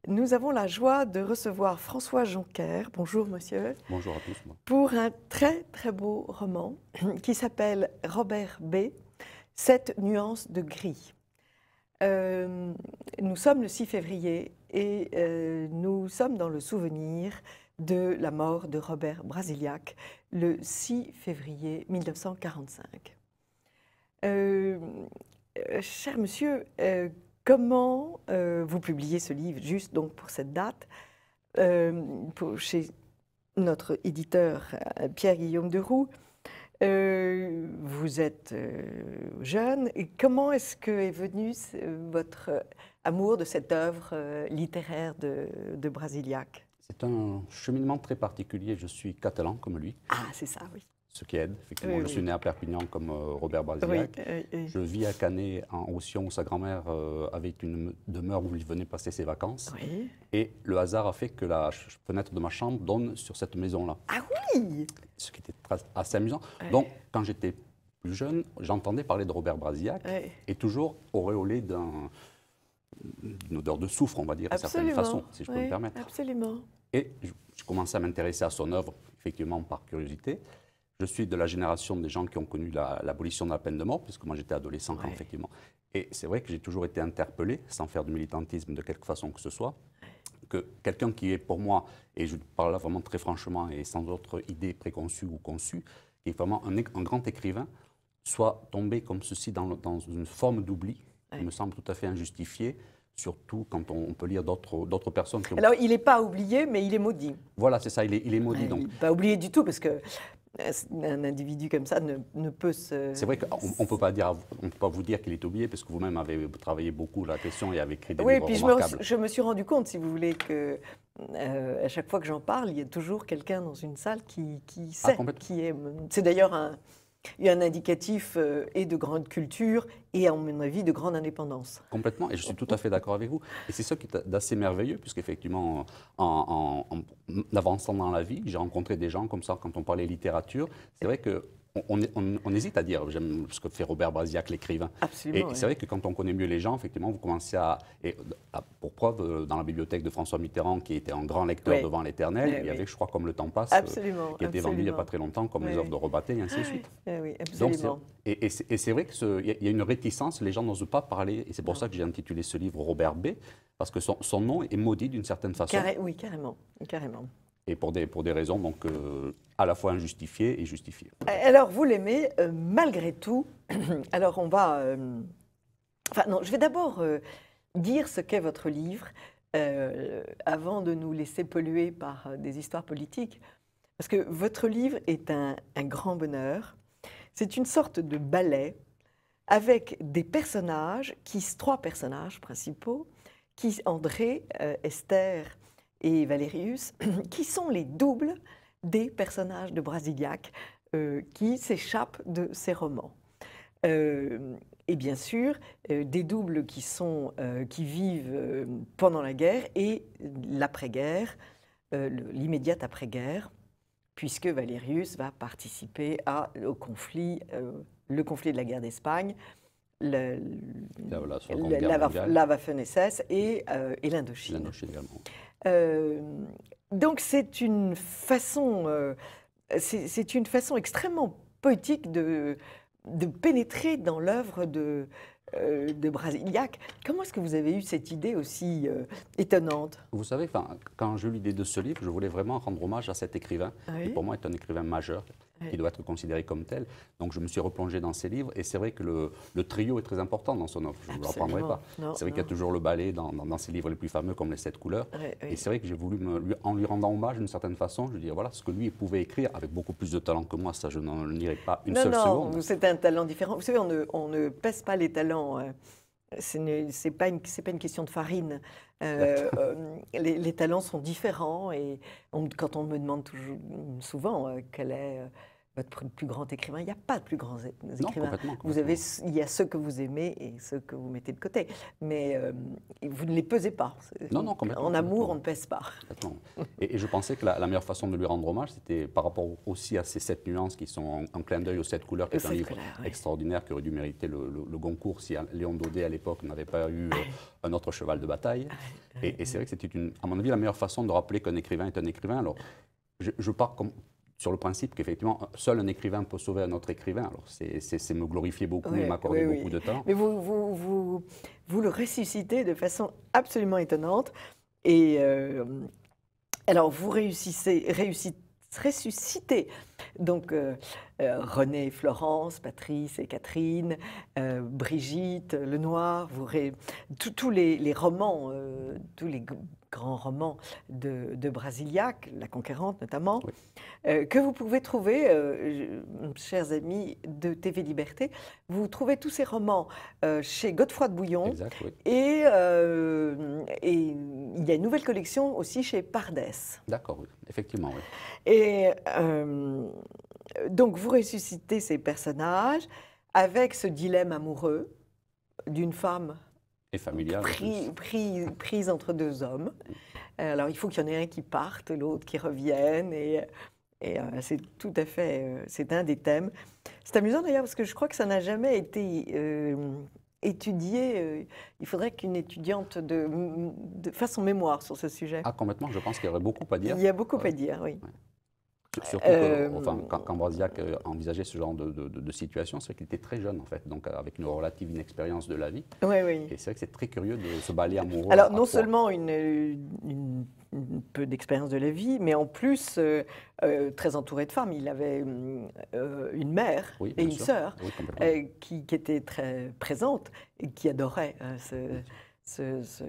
Nous avons la joie de recevoir François Jonquer. Bonjour, monsieur. Bonjour à tous. Pour un très, très beau roman qui s'appelle Robert B. Cette nuance de gris. Euh, nous sommes le 6 février et euh, nous sommes dans le souvenir de la mort de Robert Brasiliac le 6 février 1945. Euh, cher monsieur, euh, comment euh, vous publiez ce livre juste donc pour cette date chez notre éditeur Pierre-Guillaume Deroux Vous êtes jeune. Et comment est-ce que est venu votre amour de cette œuvre littéraire de, de Brasiliac C'est un cheminement très particulier. Je suis catalan comme lui. Ah, c'est ça, oui ce qui aide. Effectivement, je suis né à Perpignan comme euh, Robert Brasillac. Euh, je vis à Canet, en Ossian, où sa grand-mère euh, avait une demeure où il venait passer ses vacances. Et le hasard a fait que la fenêtre de ma chambre donne sur cette maison-là. Ah oui Ce qui était assez amusant. Donc, quand j'étais plus jeune, j'entendais parler de Robert Brasillac et toujours auréolé d'une odeur de soufre, on va dire, d'une certaine façon, si je peux me permettre. Absolument. Et je, je commençais à m'intéresser à son œuvre, effectivement, par curiosité. Je suis de la génération des gens qui ont connu l'abolition de la peine de mort, puisque moi j'étais adolescent effectivement. Et c'est vrai que j'ai toujours été interpellé, sans faire de militantisme de quelque façon que ce soit, que quelqu'un qui est pour moi, et je parle là vraiment très franchement et sans autre idée préconçue ou conçue, qui est vraiment un, un grand écrivain, soit tombé comme ceci dans, une forme d'oubli, qui me semble tout à fait injustifié, surtout quand on, peut lire d'autres personnes. Qui Alors, il n'est pas oublié, mais il est maudit. Voilà, c'est ça, il est, maudit. donc. pas oublié du tout, parce que un individu comme ça ne, ne peut se. C'est vrai qu'on ne peut pas dire, on peut pas vous dire qu'il est oublié parce que vous-même avez travaillé beaucoup la question et avez écrit des oui, livres puis Je me, je me suis rendu compte, si vous voulez, que euh, à chaque fois que j'en parle, il y a toujours quelqu'un dans une salle qui, qui sait, ah, qui aime. C'est d'ailleurs un il y a un indicatif euh, et de grande culture et, à mon avis, de grande indépendance. Complètement, et je suis tout à fait d'accord avec vous. Et c'est ça qui est assez merveilleux, puisqu'effectivement, effectivement en, en, avançant dans la vie, j'ai rencontré des gens comme ça quand on parlait littérature. C'est vrai que on, hésite à dire, j'aime ce que fait Robert Braziac, l'écrivain. Et c'est vrai que quand on connaît mieux les gens, effectivement, vous commencez à. pour preuve, euh, dans la bibliothèque de François Mitterrand, qui était un grand lecteur devant l'éternel, eh il y avait, je crois, comme le temps passe, euh, qui a été vendu il n'y a pas très longtemps, comme les œuvres de Robaté, et ainsi de ah suite. Eh absolument. Donc, et, c'est vrai qu'il y, a une réticence, les gens n'osent pas parler, et c'est pour ah. ça que j'ai intitulé ce livre Robert B, parce que son, nom est maudit d'une certaine façon. oui, carrément, carrément et pour des, pour des raisons donc, euh, à la fois injustifiées et justifiées. Alors, vous l'aimez euh, malgré tout. [CLEARS THROAT] Alors, on va. Euh, enfin, non, je vais d'abord dire ce qu'est votre livre avant de nous laisser polluer par des histoires politiques. Parce que votre livre est un, un grand bonheur. C'est une sorte de ballet avec des personnages, qui, trois personnages principaux, qui André, Esther et Valérius, [CLEARS THROAT] qui sont les doubles des personnages de Brasiliac euh, qui s'échappent de ces romans. Euh, et bien sûr, euh, des doubles qui, sont, qui vivent pendant la guerre et l'après-guerre, l'immédiate après-guerre, puisque Valérius va participer à, au conflit, le conflit de la guerre d'Espagne, la, la, Waffen-SS et, l'Indochine. L'Indochine également. Euh, donc c'est une façon, euh, c'est une façon extrêmement poétique de, de pénétrer dans l'œuvre de, euh, de Brasiliac. Comment est-ce que vous avez eu cette idée aussi étonnante Vous savez, quand, quand j'ai eu l'idée de ce livre, je voulais vraiment rendre hommage à cet écrivain, qui pour moi est un écrivain majeur, qui doit être considéré comme tel. Donc je me suis replongé dans ses livres et c'est vrai que le, trio est très important dans son œuvre, je ne vous reprendrai pas. C'est vrai qu'il y a toujours le ballet dans, ses livres les plus fameux comme Les Sept Couleurs. Et c'est vrai que j'ai voulu, me, lui, en lui rendant hommage d'une certaine façon, je dire voilà ce que lui pouvait écrire avec beaucoup plus de talent que moi, ça je n'en lirai pas une seule seconde. Non, c'est un talent différent. Vous savez, on ne, pèse pas les talents. Euh, ce n'est pas, une, pas une question de farine. Euh, euh, les, talents sont différents et quand on me demande souvent euh, quel est votre plus grand écrivain. Il n'y a pas de plus grands écrivains. complètement, Vous avez, il y a ceux que vous aimez et ceux que vous mettez de côté. Mais euh, vous ne les pesez pas. Non, non, complètement, En amour, on ne pèse pas. Et, et, je pensais que la, meilleure façon de lui rendre hommage, c'était par rapport aussi à ces sept nuances qui sont en, plein clin d'œil aux sept couleurs, qui est un livre extraordinaire qui aurait dû mériter le, Goncourt si Léon Daudet, à l'époque, n'avait pas eu ah euh, un autre cheval de bataille. Ah et, c'est vrai que c'était, à mon avis, la meilleure façon de rappeler qu'un écrivain est un écrivain. Alors, je, je pars comme sur le principe qu'effectivement, seul un écrivain peut sauver un autre écrivain. Alors, c'est me glorifier beaucoup et m'accorder beaucoup de temps. Mais vous, vous, vous, le ressuscitez de façon absolument étonnante. Et euh, alors, vous réussissez, réussissez ressuscitez donc euh, euh, René et Florence, Patrice et Catherine, euh, Brigitte, Lenoir, vous tous les, romans, tous les grands romans de, de Brasiliac, La Conquérante notamment, que vous pouvez trouver, chers amis de TV Liberté, vous trouvez tous ces romans chez Godefroy de Bouillon et, il y a une nouvelle collection aussi chez Pardès. D'accord, effectivement. Et donc vous ressuscitez ces personnages avec ce dilemme amoureux d'une femme et familiale, prise entre deux hommes. Alors il faut qu'il y en ait un qui parte, l'autre qui revienne, et, euh, c'est tout à fait, euh, c'est un des thèmes. C'est amusant d'ailleurs parce que je crois que ça n'a jamais été euh, étudié. Il faudrait qu'une étudiante fasse son mémoire sur ce sujet. Ah complètement, je pense qu'il y aurait beaucoup à dire. Il y a beaucoup à dire, oui. Surtout euh, enfin, quand, quand euh, envisageait ce genre de, situation, c'est qu'il était très jeune, en fait, donc avec une relative inexpérience de la vie. Et c'est vrai que c'est très curieux de se balayer amoureux. Alors, non seulement une, peu d'expérience de la vie, mais en plus, euh, très entouré de femmes. Il avait une mère et une sœur qui, étaient très présentes et qui adorait cet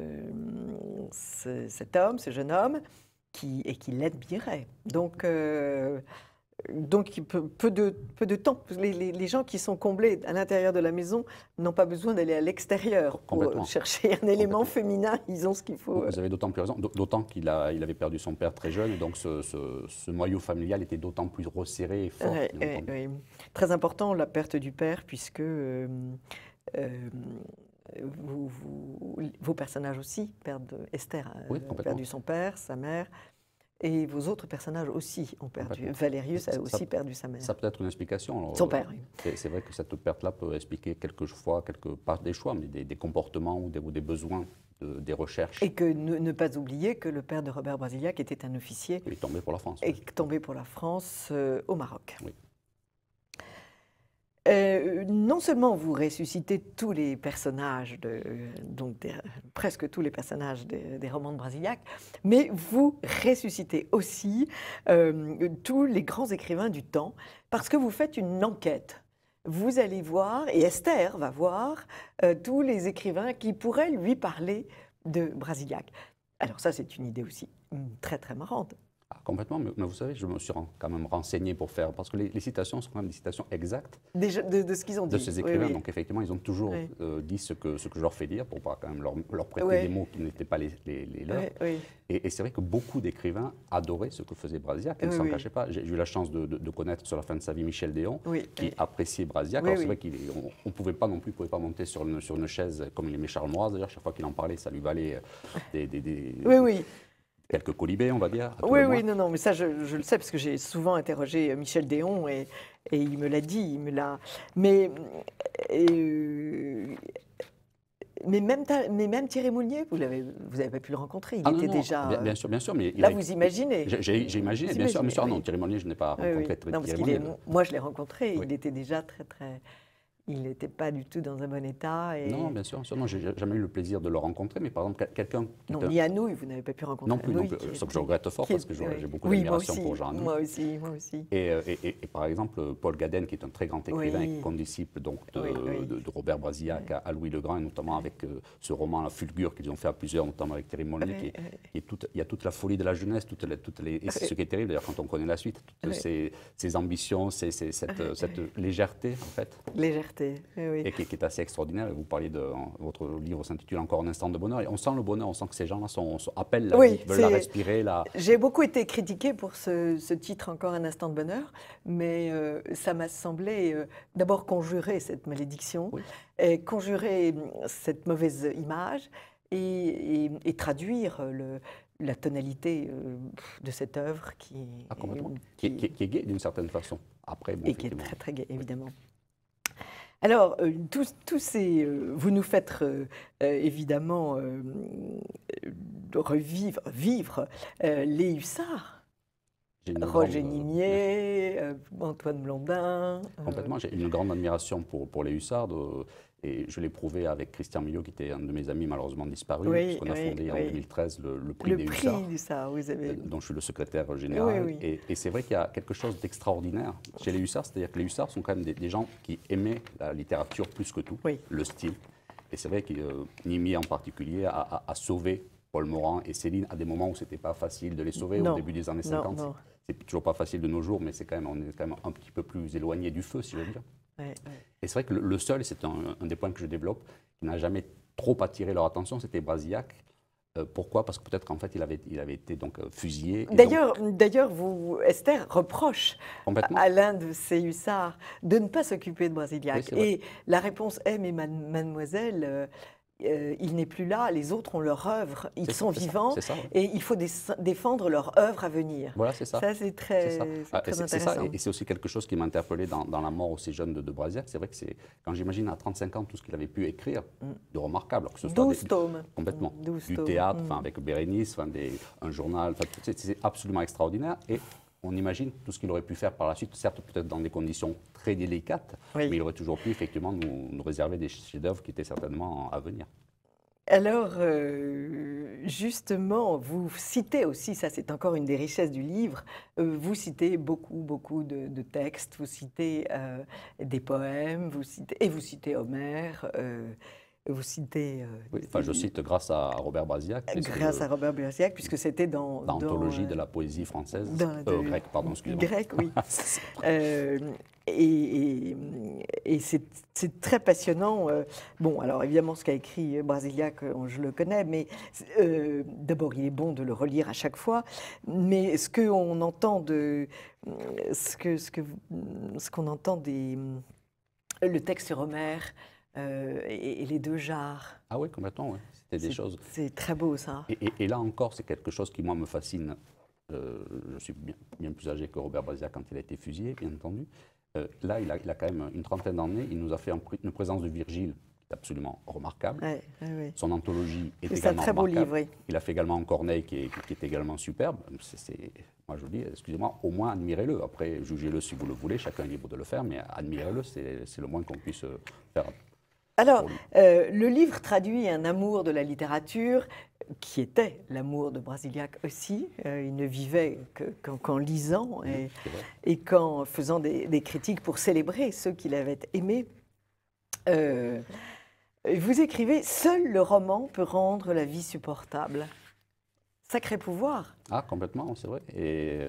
homme, ce jeune homme et qui l'admirait. Donc, euh, donc peu, de, peu de temps. Les, gens qui sont comblés à l'intérieur de la maison n'ont pas besoin d'aller à l'extérieur pour chercher un élément féminin. Ils ont ce qu'il faut. Vous euh. avez d'autant plus raison, d'autant qu'il il avait perdu son père très jeune, donc ce, ce, noyau familial était d'autant plus resserré et fort. Très important la perte du père, puisque. Euh, vous, vos personnages aussi perdent. Esther a perdu son père, sa mère, et vos autres personnages aussi ont perdu. Valérius a aussi perdu sa mère. Ça peut être une explication. son euh, père, oui. C'est vrai que cette perte-là peut expliquer quelquefois, quelque, pas des choix, mais des, comportements ou des, des besoins des recherches. Et que ne, pas oublier que le père de Robert Brasiliac était un officier. est tombé pour la France. Et tombé pour la France euh, au Maroc. Oui. Euh, non seulement vous ressuscitez tous les personnages, donc presque tous les personnages des, romans de Brasiliac, mais vous ressuscitez aussi euh, tous les grands écrivains du temps, parce que vous faites une enquête. Vous allez voir, et Esther va voir, euh, tous les écrivains qui pourraient lui parler de Brasiliac. Alors ça, c'est une idée aussi mm, très très marrante. Ah, complètement, mais, vous savez, je me suis quand même renseigné pour faire, parce que les, citations sont quand même des citations exactes de, ce qu'ils ont dit. De ces écrivains, donc effectivement, ils ont toujours euh, dit ce que, je leur fais dire pour pas quand même leur, prêter des mots qui n'étaient pas les, leurs. Et, c'est vrai que beaucoup d'écrivains adoraient ce que faisait Brasiac ils ne s'en cachaient pas. J'ai eu la chance de, connaître sur la fin de sa vie Michel Déon, qui appréciait Brasiac. Alors c'est vrai qu'on ne pouvait pas non plus, pouvait pas monter sur une, chaise comme il aimait Charles Moise, d'ailleurs, chaque fois qu'il en parlait, ça lui valait euh, des, Oui, des, quelques colibés, on va dire. Oui, oui, non, non, mais ça, je, le sais, parce que j'ai souvent interrogé euh, Michel Déon et, et il me l'a dit, il me l'a. Mais. Euh, euh, mais même, mais même Thierry Moulnier, vous n'avez vous avez pas pu le rencontrer. Il ah, était déjà. Bien, sûr, bien sûr. Mais là, vous imaginez. J'ai imaginé, bien sûr, mais non, Thierry Moulnier, je n'ai pas rencontré. non, parce que moi, je l'ai rencontré. Il était déjà très, très il n'était pas du tout dans un bon état. Et... Non, bien sûr, sûrement. j'ai jamais eu le plaisir de le rencontrer, mais par exemple, quelqu'un. Non, à vous n'avez pas pu rencontrer. Non plus, Sauf que je regrette fort parce que j'ai beaucoup d'admiration pour Jean Oui, Moi aussi, moi aussi. Euh, et, et, par exemple, Paul Gaden, qui est un très grand écrivain qui et condisciple donc, de, de, Robert Brasillac à, Louis le Grand, et notamment avec euh, ce roman La Fulgure qu'ils ont fait à plusieurs, notamment avec Thierry Et, il y a toute la folie de la jeunesse, toutes les, toutes les, et ce qui est terrible d'ailleurs quand on connaît la suite, toutes ces, ambitions, cette, cette légèreté en fait. Légèreté. Eh et, qui, est assez extraordinaire. Vous parliez de votre livre s'intitule encore un instant de bonheur. Et on sent le bonheur, on sent que ces gens-là sont, sont, appellent la vie, veulent la respirer. J'ai beaucoup été critiquée pour ce, titre encore un instant de bonheur, mais euh, ça m'a semblé euh, d'abord conjurer cette malédiction, et conjurer hum, cette mauvaise image. Et, traduire le, la tonalité euh, de cette œuvre qui, ah, est, qui, est d'une certaine façon. Après, et qui est très très gay évidemment. Alors, euh, tous, ces, euh, vous nous faites euh, évidemment revivre vivre, les hussards. Roger Nimier, Antoine Blondin. Complètement, j'ai une grande admiration pour, pour les hussards. Et je l'ai prouvé avec Christian Millot, qui était un de mes amis malheureusement disparu, puisqu'on a fondé en 2013 le, le prix le des Hussards, vous avez... Euh, dont je suis le secrétaire général. Et, c'est vrai qu'il y a quelque chose d'extraordinaire chez les Hussards, c'est-à-dire que les Hussards sont quand même des, gens qui aimaient la littérature plus que tout, le style. Et c'est vrai que euh, Nimi en particulier a, sauvé Paul Morand et Céline à des moments où c'était pas facile de les sauver au début des années 50. C'est toujours pas facile de nos jours, mais c'est quand même on est quand même un petit peu plus éloigné du feu, si je veux dire. Et c'est vrai que le, seul, et c'est un, des points que je développe, qui n'a jamais trop attiré leur attention, c'était Brasillac. Euh, pourquoi Parce que peut-être qu'en fait, il avait, il avait été donc euh, fusillé. D'ailleurs, d'ailleurs, vous, Esther reproche à l'un de ses hussards de ne pas s'occuper de Brasillac. et la réponse est, mais mademoiselle, euh, euh, il n'est plus là, les autres ont leur œuvre, ils sont vivants, et il faut défendre leur œuvre à venir. Voilà, c'est ça. Ça, c'est très, intéressant. Et, c'est aussi quelque chose qui m'a interpellé dans, la mort aussi jeune de, de Brazier. C'est vrai que c'est, quand j'imagine à 35 ans tout ce qu'il avait pu écrire, mm. de remarquable. que ce 12 tomes. Complètement. du théâtre, mm. avec Bérénice, un journal, c'est absolument extraordinaire. Et on imagine tout ce qu'il aurait pu faire par la suite, certes peut-être dans des conditions très délicates, mais il aurait toujours pu effectivement nous, nous réserver des chefs-d'œuvre qui étaient certainement à venir. Alors, euh, justement, vous citez aussi, ça c'est encore une des richesses du livre, euh, vous citez beaucoup, beaucoup de, textes, vous citez euh, des poèmes, vous citez, et vous citez Homère. Vous citez. Euh, enfin, je cite grâce à Robert Braziac. Grâce à Robert Brasillach, puisque c'était dans. l'anthologie euh, de la poésie française. grec, euh, grecque, pardon, excusez-moi. Grec, oui. [LAUGHS] et, c'est très passionnant. Bon, alors évidemment, ce qu'a écrit Brasiac, je le connais, mais d'abord, il est bon de le relire à chaque fois. Mais ce qu'on entend de. Ce ce que, ce qu'on entend des. Le texte sur Homère. Euh, et, les deux jars. Ah oui, complètement, oui. C'était des choses. C'est très beau, ça. Et, là encore, c'est quelque chose qui, moi, me fascine. Euh, je suis bien, bien, plus âgé que Robert Bazia quand il a été fusillé, bien entendu. Euh, là, il a, il a, quand même une trentaine d'années. Il nous a fait une présence de Virgile absolument remarquable. Son anthologie est, également un très Beau livre, oui. Il a fait également Corneille qui est, qui est également superbe. moi, je vous dis, excusez-moi, au moins admirez-le. Après, jugez-le si vous le voulez, chacun est libre de le faire, mais admirez-le, c'est, le moins qu'on puisse faire alors, euh, le livre traduit un amour de la littérature euh, qui était l'amour de Brasiliac aussi. Euh, il ne vivait qu'en lisant et, qu'en faisant des, critiques pour célébrer ceux qu'il avait aimés. vous écrivez Seul le roman peut rendre la vie supportable. Sacré pouvoir. Ah, complètement, c'est vrai. Et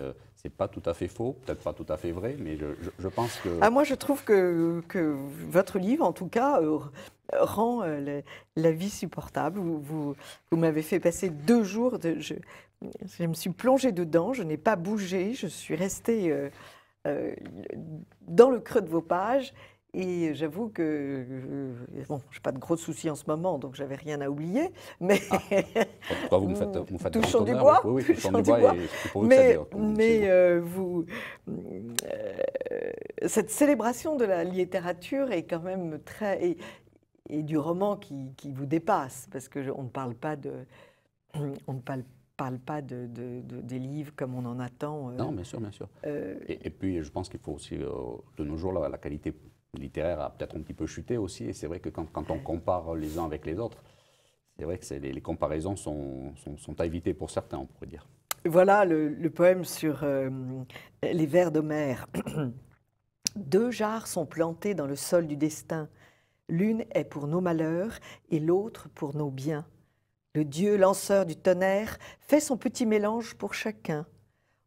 c'est pas tout à fait faux, peut-être pas tout à fait vrai, mais je, pense que. Ah, moi, je trouve que, que, votre livre, en tout cas, euh, rend euh, la, vie supportable. Vous, vous, m'avez fait passer deux jours, de, je, je, me suis plongée dedans, je n'ai pas bougé, je suis restée euh, dans le creux de vos pages et j'avoue que, bon, je n'ai pas de gros soucis en ce moment, donc j'avais rien à oublier. Mais. pourquoi ah. vous me faites, vous me faites touchant du bois Oui, du bois. mais, mais euh, vous. Euh, cette célébration de la littérature est quand même très. et, et du roman qui, vous dépasse, parce qu'on ne parle pas de. On ne parle parle pas de, des livres comme on en attend. Euh, non, bien sûr, bien sûr. et, puis, je pense qu'il faut aussi, de nos jours, la qualité littéraire a peut-être un petit peu chuté aussi. Et c'est vrai que quand, on compare les uns avec les autres, c'est vrai que les, comparaisons sont, à éviter pour certains, on pourrait dire. Voilà le, poème sur euh, les vers d'Homère. [CLEARS THROAT] Deux jarres sont plantées dans le sol du destin. L'une est pour nos malheurs et l'autre pour nos biens. Le Dieu lanceur du tonnerre fait son petit mélange pour chacun.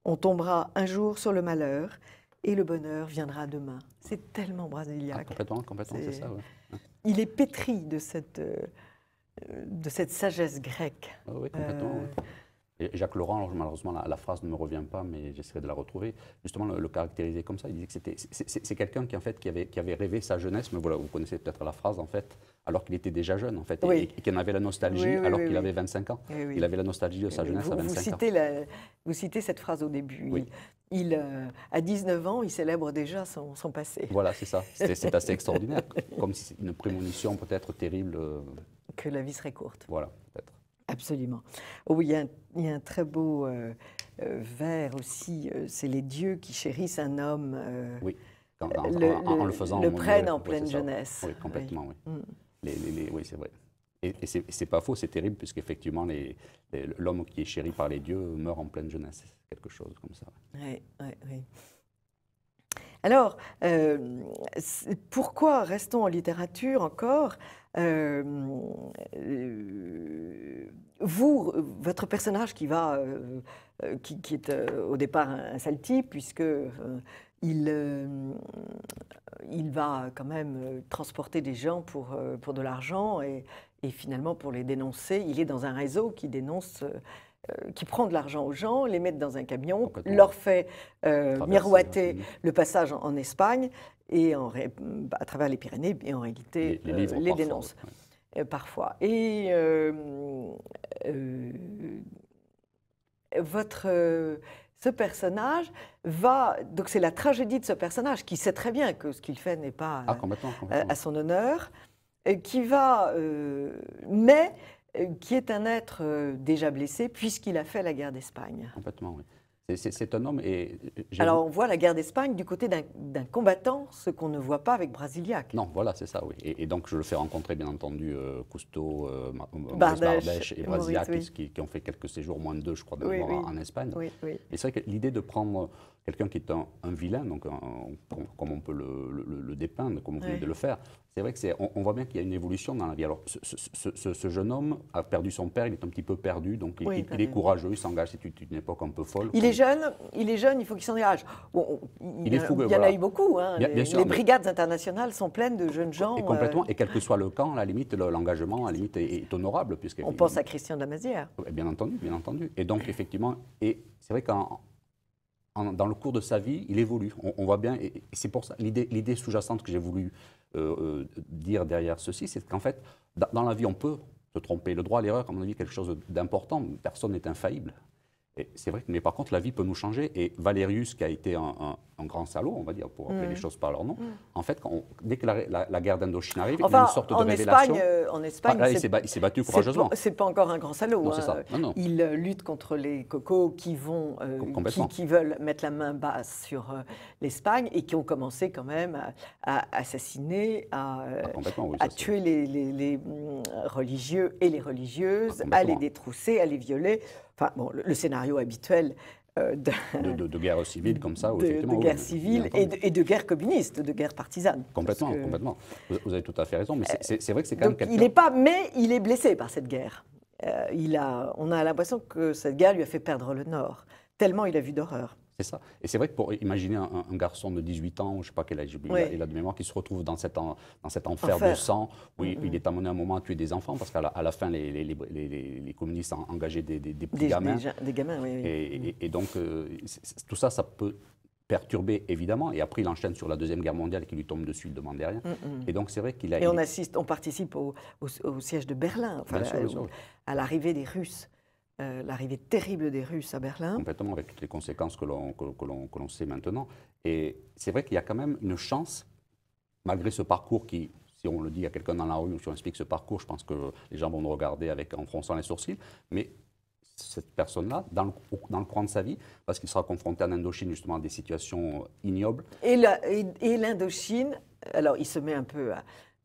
On tombera un jour sur le malheur, et le bonheur viendra demain. C'est tellement brasiliaque. Ah, complètement, complètement, c'est ça. Il est pétri de cette, euh, de cette sagesse grecque. Ah oui, complètement. Euh, Jacques Laurent, malheureusement, la, phrase ne me revient pas, mais j'essaierai de la retrouver. Justement, le, caractériser comme ça, il disait que c'était, c'est, quelqu'un qui en fait qui avait, qui avait rêvé sa jeunesse, mais voilà, vous connaissez peut-être la phrase en fait, alors qu'il était déjà jeune en fait, et, qui qu'il en avait la nostalgie alors qu'il avait 25 ans. Il avait la nostalgie de sa jeunesse vous, à 25 vous citez ans. La, vous citez cette phrase au début il, euh, à 19 ans, il célèbre déjà son, passé. Voilà, c'est ça. C'est assez [LAUGHS] extraordinaire. Comme si une prémonition peut-être terrible. Euh. Que la vie serait courte. Voilà, peut-être. Absolument. Oh oui, il y a un, très beau euh, vers aussi. c'est les dieux qui chérissent un homme. oui. En, le, faisant. Le prennent en pleine jeunesse. Oui, complètement, oui. oui, mm. c'est vrai. Et, et c'est pas faux, c'est terrible, puisqu'effectivement, l'homme qui est chéri par les dieux meurt en pleine jeunesse, quelque chose comme ça. Oui, oui, oui. Alors, euh, pourquoi restons en littérature encore euh, euh, Vous, votre personnage qui va, qui, est au départ un, un sale type, puisque euh, il, va quand même euh, transporter des gens pour, euh, pour de l'argent et, finalement pour les dénoncer. Il est dans un réseau qui dénonce qui prend de l'argent aux gens, les met dans un camion, leur fait miroiter le passage en, Espagne et à travers les Pyrénées et en réalité les, dénonce parfois. Et votre ce personnage va. Donc c'est la tragédie de ce personnage qui sait très bien que ce qu'il fait n'est pas ah, euh, à son honneur, qui va. Euh, mais euh, qui est un être déjà blessé puisqu'il a fait la guerre d'Espagne. Complètement, oui. C'est un homme et... Alors on voit la guerre d'Espagne du côté d'un combattant, ce qu'on ne voit pas avec Brasiliac. Non, voilà, c'est ça, oui. Et, donc je le fais rencontrer, bien entendu, euh, Cousteau, euh, euh Bardèche, et Brasiliac, qui, ont fait quelques séjours, moins de deux, je crois, de en Espagne. Et c'est vrai que l'idée de prendre quelqu'un qui est un, vilain, donc comme, on peut le, dépeindre, comme on venez de le faire, c'est vrai que c'est, on, voit bien qu'il y a une évolution dans la vie. Alors, ce, jeune homme a perdu son père, il est un petit peu perdu, donc il, est courageux, il s'engage. C'est une, époque un peu folle. Il est jeune, il est jeune, il faut qu'il s'engage. il, y en a eu beaucoup. Hein. les, brigades internationales sont pleines de jeunes gens. Et complètement. Euh, et quel que soit le camp, à la limite, l'engagement, la limite, est, honorable, puisque. On pense à Christian Damasier. Oh, eh bien entendu, bien entendu. Et donc, effectivement, et c'est vrai qu'en dans le cours de sa vie, il évolue. On, on voit bien, et c'est pour ça l'idée sous-jacente que j'ai voulu euh, euh, dire derrière ceci, c'est qu'en fait, dans la vie, on peut se tromper. Le droit à l'erreur, à on avis, est quelque chose d'important. Personne n'est infaillible c'est vrai mais par contre, la vie peut nous changer. Et Valérius, qui a été un, grand salaud, on va dire, pour appeler mm. les choses par leur nom, mm. en fait, quand dès que la, guerre d'Indochine arrive, il y a une sorte de révélation. Espagne, en Espagne, euh, ah, il s'est battu courageusement. C'est pas, pas encore un grand salaud. Non, ça. Hein. Il euh, lutte contre les cocos qui vont, euh, qui, veulent mettre la main basse sur l'Espagne et qui ont commencé quand même à, assassiner, à, ah, tuer les, mm, religieux et les religieuses, ah, à les détrousser, à les violer enfin, bon, le, scénario habituel euh, de, guerre civile comme ça, de, guerre civile et, de, guerre communiste, de guerre partisane. Complètement, complètement. Vous, avez tout à fait raison, mais c'est euh, vrai que c'est quand même Il n'est pas, mais il est blessé par cette guerre. Euh, il a, on a l'impression que cette guerre lui a fait perdre le Nord, tellement il a vu d'horreur. C'est ça. Et c'est vrai que pour imaginer un, garçon de 18 ans, je ne sais pas quel âge il, a, il, de mémoire, qui se retrouve dans cet, enfer, de sang, où il, mm, mm. est amené à un moment à tuer des enfants, parce qu'à la, fin, les, communistes ont engagé des, petits gamins. Des, gamins, oui. Mm. Et, donc, euh, tout ça, ça peut perturber, évidemment. Et après, il enchaîne sur la Deuxième Guerre mondiale qui lui tombe dessus, il ne demande rien. Et donc, c'est vrai qu'il a. Et on, assiste, on participe au, siège de Berlin, enfin, euh, à l'arrivée des Russes. Euh, l'arrivée terrible des Russes à Berlin. Complètement, avec toutes les conséquences que l'on que, que sait maintenant. Et c'est vrai qu'il y a quand même une chance, malgré ce parcours qui, si on le dit à quelqu'un dans la rue ou si on explique ce parcours, je pense que les gens vont nous regarder avec, en fronçant les sourcils. Mais cette personne-là, dans le, dans le courant de sa vie, parce qu'il sera confronté en Indochine justement à des situations ignobles. Et l'Indochine, alors il se met un peu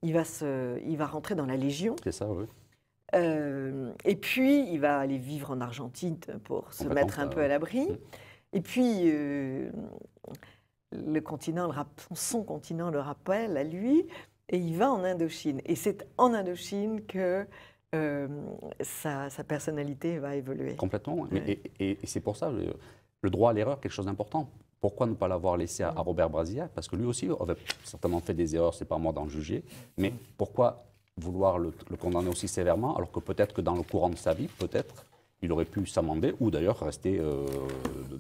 Il va, se, il va rentrer dans la Légion. C'est ça, oui. Euh, et puis, il va aller vivre en Argentine pour se mettre un bah peu à l'abri. Mmh. Et puis, euh, le continent, son continent le rappelle à lui, et il va en Indochine. Et c'est en Indochine que euh, sa, personnalité va évoluer. Complètement. Et, c'est pour ça, le, droit à l'erreur, quelque chose d'important. Pourquoi ne pas l'avoir laissé à, Robert Brasillac Parce que lui aussi avait certainement fait des erreurs, c'est pas à moi d'en juger. Mais pourquoi vouloir le, condamner aussi sévèrement, alors que peut-être que dans le courant de sa vie, peut-être, il aurait pu s'amender, ou d'ailleurs rester euh,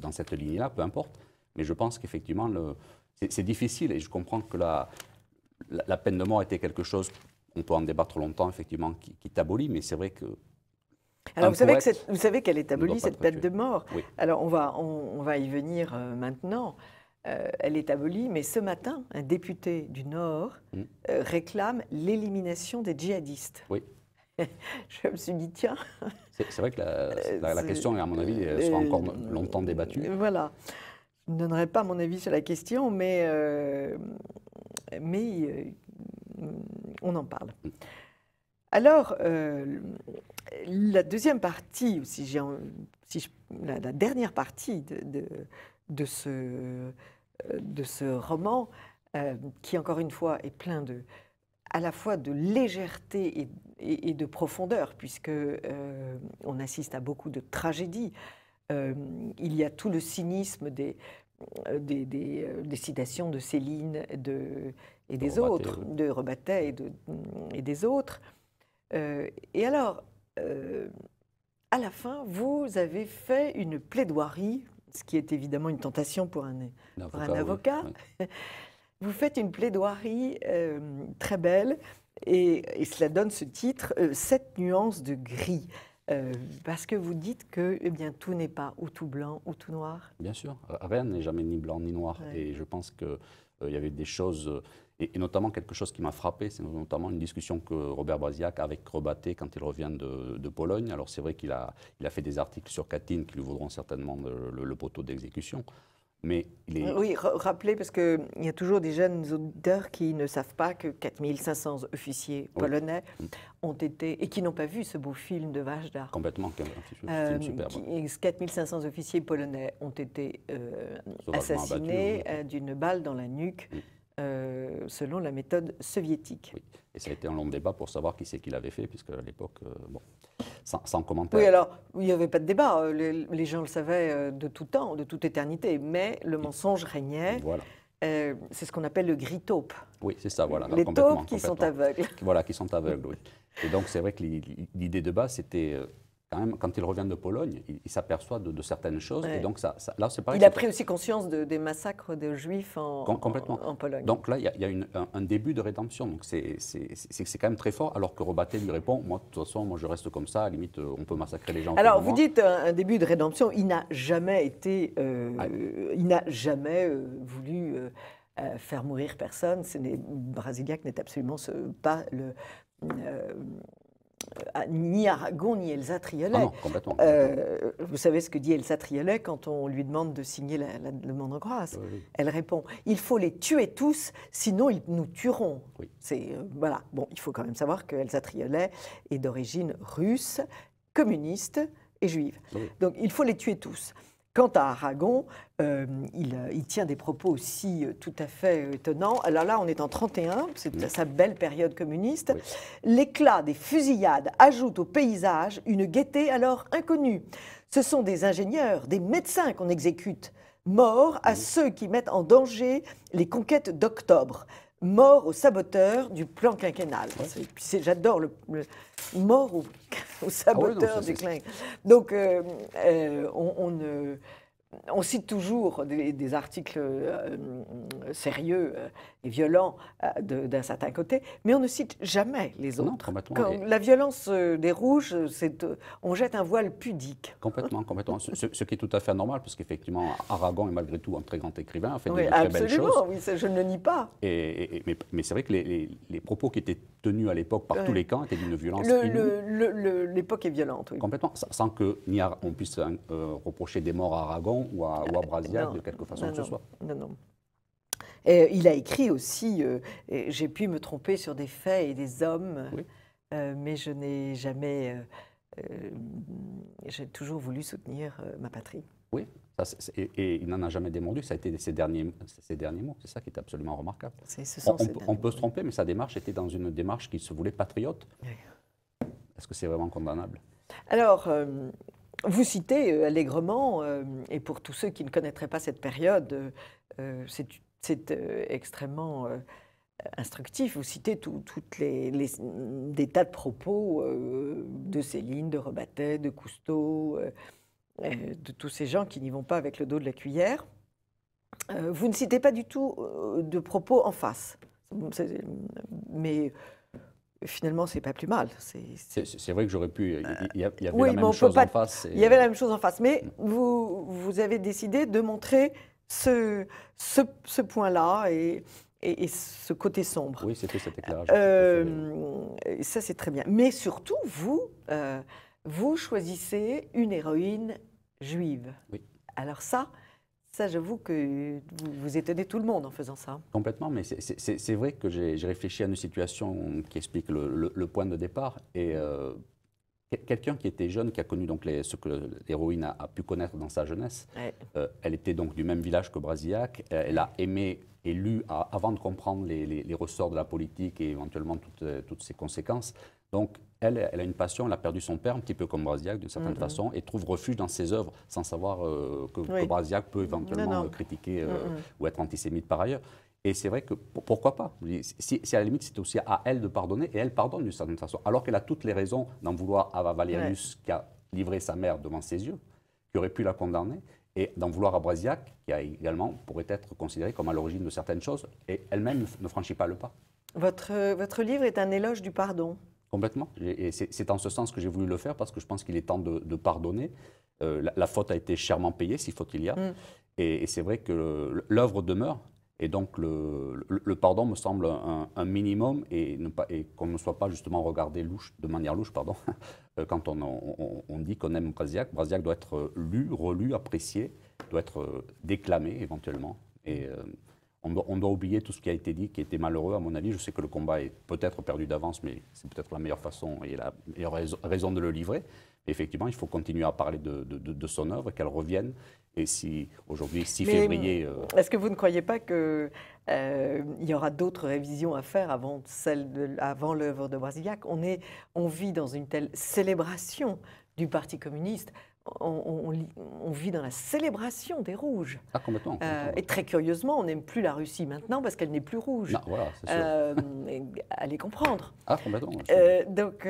dans cette ligne-là, peu importe. Mais je pense qu'effectivement, c'est difficile, et je comprends que la, la, peine de mort était quelque chose, on peut en débattre longtemps, effectivement, qui, qui t'abolit, mais c'est vrai que alors vous savez, vous savez, qu'elle est abolie, cette peine de mort. Alors on va, on, va y venir euh, maintenant. Euh, elle est abolie, mais ce matin, un député du Nord mm. euh, réclame l'élimination des djihadistes. Oui. [LAUGHS] Je me suis dit, tiens. C'est vrai que la, euh, question, à mon avis, sera encore longtemps débattue. Voilà. Je ne donnerai pas mon avis sur la question, mais, mais on en parle. Mm. Alors, la deuxième partie, si, si la, dernière partie de, de ce de ce roman, euh, qui encore une fois est plein de, à la fois de légèreté et, de profondeur, puisque euh, on assiste à beaucoup de tragédies. Euh, il y a tout le cynisme des, des, citations de Céline et des autres, de Robatet et des autres. et alors, à la fin, vous avez fait une plaidoirie ce qui est évidemment une tentation pour un, avocat. [LAUGHS] Vous faites une plaidoirie euh, très belle et, cela donne ce titre, cette euh, nuance de gris. Euh, parce que vous dites que eh bien, tout n'est pas ou tout blanc ou tout noir. Bien sûr, rien n'est jamais ni blanc ni noir. Et je pense qu'il y avait des choses et, notamment, quelque chose qui m'a frappé, c'est notamment une discussion que Robert Brasiac avec Rebatté quand il revient de, de Pologne. Alors, c'est vrai qu'il a, il a fait des articles sur Katyn qui lui vaudront certainement le, poteau d'exécution. Mais il euh, Oui, rappelez, parce qu'il y a toujours des jeunes auditeurs qui ne savent pas que 4500 officiers polonais mm. ont été, et qui n'ont pas vu ce beau film de d'art. – Complètement, un film euh, superbe. 4500 officiers polonais ont été euh, assassinés d'une balle dans la nuque. Mm. Euh, selon la méthode soviétique. Oui. Et ça a été un long débat pour savoir qui c'est qui l'avait fait, puisque à l'époque, euh, bon, sans, sans, commentaire. Oui, alors, il n'y avait pas de débat. Euh, les, gens le savaient de tout temps, de toute éternité, mais le mensonge régnait. Voilà. c'est ce qu'on appelle le gris taupe. Oui, c'est ça, voilà. Les taupes qui sont aveugles. Voilà, qui sont aveugles, oui. Et donc, c'est vrai que l'idée de base, c'était quand il revient de Pologne, il, s'aperçoit de, certaines choses. Et donc, ça, là, c'est pareil. Il a pris aussi conscience de, des massacres de juifs en, complètement. en, Pologne. Donc là, il y a, un, début de rédemption. Donc, c'est quand même très fort. Alors que Robaté lui répond Moi, de toute façon, moi, je reste comme ça. À la limite, euh, on peut massacrer les gens. Alors, vous dites euh, un, début de rédemption. Il n'a jamais été. Euh, il n'a jamais voulu. faire mourir personne, ce n'est absolument pas le, euh, ni Aragon ni Elsa Triolet. Ah non, complètement. Euh, vous savez ce que dit Elsa Triolet quand on lui demande de signer la, demande en grâce Elle répond il faut les tuer tous, sinon ils nous tueront. C'est euh, voilà. Bon, il faut quand même savoir que Elsa Triolet est d'origine russe, communiste et juive. Donc il faut les tuer tous. Quant à Aragon, euh, euh, il, tient des propos aussi euh, tout à fait étonnants. Alors là, on est en 31, c'est sa belle période communiste. L'éclat des fusillades ajoute au paysage une gaieté alors inconnue. Ce sont des ingénieurs, des médecins qu'on exécute, morts à ceux qui mettent en danger les conquêtes d'octobre mort aux saboteurs du plan quinquennal. J'adore le, mort aux, [LAUGHS] ah saboteur saboteurs du plan. Donc, euh, euh, on, ne on cite toujours des, articles euh, sérieux euh, et violents euh, d'un certain côté, mais on ne cite jamais les autres. Non, la violence des rouges, on jette un voile pudique. Complètement, complètement. ce, qui est tout à fait normal, parce qu'effectivement, Aragon est malgré tout un très grand écrivain, a fait de très belles choses. Absolument, je ne le nie pas. mais, c'est vrai que les, propos qui étaient tenus à l'époque par tous les camps étaient d'une violence. L'époque est violente, oui. Complètement, sans que on puisse hein, reprocher des morts à Aragon ou à, ou de quelque façon que ce soit. Non, non. il a écrit aussi, euh, j'ai pu me tromper sur des faits et des hommes, euh, mais je n'ai jamais. Euh, j'ai toujours voulu soutenir ma patrie. Oui, et, il n'en a jamais démordu, ça a été ses derniers, derniers mots, c'est ça qui est absolument remarquable. on, peut se tromper, mais sa démarche était dans une démarche qui se voulait patriote. Est-ce que c'est vraiment condamnable Alors, vous citez euh, allègrement, euh, et pour tous ceux qui ne connaîtraient pas cette période, euh, c'est extrêmement instructif. Vous citez toutes les, des tas de propos de Céline, de Robatet, de Cousteau, de tous ces gens qui n'y vont pas avec le dos de la cuillère. vous ne citez pas du tout de propos en face, mais finalement, c'est pas plus mal. C'est vrai que j'aurais pu. Il y, avait la même chose en face. Il y avait la même chose en face. Mais mm. vous, vous avez décidé de montrer ce, ce, point-là et, ce côté sombre. Oui, c'était cet éclairage. Euh, ça, c'est très bien. Mais surtout, vous, euh, vous choisissez une héroïne juive. Oui. Alors, ça, ça, j'avoue que vous, étonnez tout le monde en faisant ça. Complètement, mais c'est vrai que j'ai réfléchi à une situation qui explique le, point de départ. Et euh, quelqu'un qui était jeune, qui a connu donc ce que l'héroïne a, pu connaître dans sa jeunesse, euh, elle était donc du même village que Brasillac, euh, elle a aimé et lu avant de comprendre les, ressorts de la politique et éventuellement toutes ses conséquences. Donc, elle, a une passion, elle a perdu son père, un petit peu comme Brasiac, d'une certaine mm-hmm. façon, et trouve refuge dans ses œuvres, sans savoir euh, que, Brasiac peut éventuellement euh, critiquer euh, ou être antisémite par ailleurs. Et c'est vrai que pourquoi pas si, à la limite, c'était aussi à elle de pardonner, et elle pardonne d'une certaine façon, alors qu'elle a toutes les raisons d'en vouloir à Valérius, qui a livré sa mère devant ses yeux, qui aurait pu la condamner, et d'en vouloir à Brasiac, qui a également pourrait être considéré comme à l'origine de certaines choses, et elle-même ne franchit pas le pas. votre livre est un éloge du pardon. Complètement. Et c'est en ce sens que j'ai voulu le faire parce que je pense qu'il est temps de, pardonner. Euh, la, faute a été chèrement payée, si faute il y a. Mm. Et, c'est vrai que l'œuvre demeure. Et donc le, pardon me semble un, minimum et, et qu'on ne soit pas justement regardé louche, de manière louche pardon, [LAUGHS] euh, quand on, on, dit qu'on aime Brasiac. Brasiac doit être lu, relu, apprécié, doit être euh, déclamé éventuellement. Et, on doit, oublier tout ce qui a été dit, qui était malheureux à mon avis. Je sais que le combat est peut-être perdu d'avance, mais c'est peut-être la meilleure façon et la meilleure raison de le livrer. effectivement, il faut continuer à parler de, son œuvre, qu'elle revienne. Et si aujourd'hui, 6 février... Euh, est-ce que vous ne croyez pas qu'il euh, y aura d'autres révisions à faire avant, celle de, avant l'œuvre de Brasillac on, est, on vit dans une telle célébration du Parti communiste on, vit dans la célébration des rouges. Ah, euh, complètement. et très curieusement, on n'aime plus la Russie maintenant parce qu'elle n'est plus rouge. Ah, voilà, c'est sûr. Euh, allez comprendre. Ah, complètement. Euh, donc,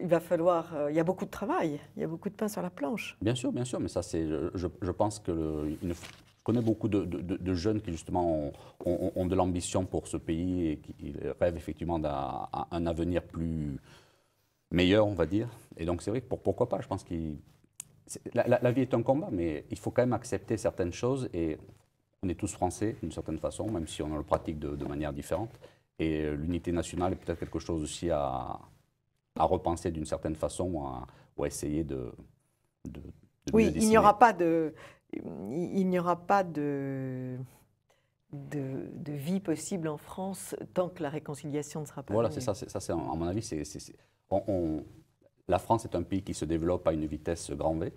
il va falloir. il y a beaucoup de travail, il y a beaucoup de pain sur la planche. Bien sûr, bien sûr, mais ça, c'est. Je, pense que. je connais beaucoup de, jeunes qui, justement, ont, de l'ambition pour ce pays et qui rêvent effectivement d'un avenir plus meilleur, on va dire. Et donc, c'est vrai que pourquoi pas Je pense qu'ils la, vie est un combat, mais il faut quand même accepter certaines choses. Et on est tous français, d'une certaine façon, même si on le pratique de, manière différente. Et euh, l'unité nationale est peut-être quelque chose aussi à, repenser d'une certaine façon ou à, essayer de. oui, il n'y aura pas de. Il n'y aura pas de. De, vie possible en France tant que la réconciliation ne sera pas. Voilà, c'est ça, à mon avis, c'est, on, la France est un pays qui se développe à une vitesse grand V,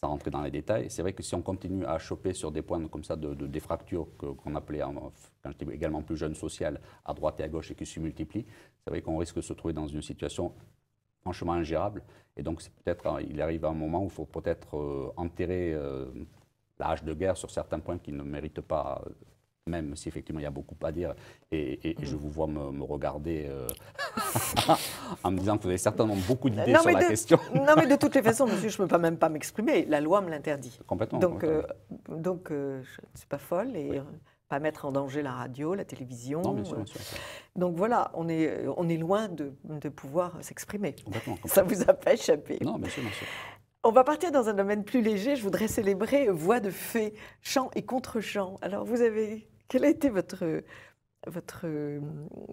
sans rentrer dans les détails. C'est vrai que si on continue à choper sur des points comme ça de, de des fractures qu'on appelait, quand j'étais également plus jeune, sociales, à droite et à gauche et qui se multiplient, c'est vrai qu'on risque de se trouver dans une situation franchement ingérable. Et donc, peut-être, hein, il arrive un moment où il faut peut-être euh, enterrer euh, l'âge de guerre sur certains points qui ne méritent pas euh, même si effectivement il y a beaucoup à dire, et, je vous vois me, regarder euh, [LAUGHS] en me disant que vous avez certainement beaucoup d'idées sur la de, question. [LAUGHS] non, mais de toutes les façons, monsieur, je ne peux pas même pas m'exprimer. La loi me l'interdit. Complètement. Donc, euh, donc euh, je suis pas folle et pas mettre en danger la radio, la télévision. Non, bien sûr, bien sûr. Donc voilà, on est, on est loin de, pouvoir s'exprimer. Complètement, [LAUGHS] Ça ne vous a pas échappé. Non, bien sûr, bien sûr. On va partir dans un domaine plus léger. Je voudrais célébrer voix de fée, chant et contre-chant. Alors, vous avez quel a été votre, euh,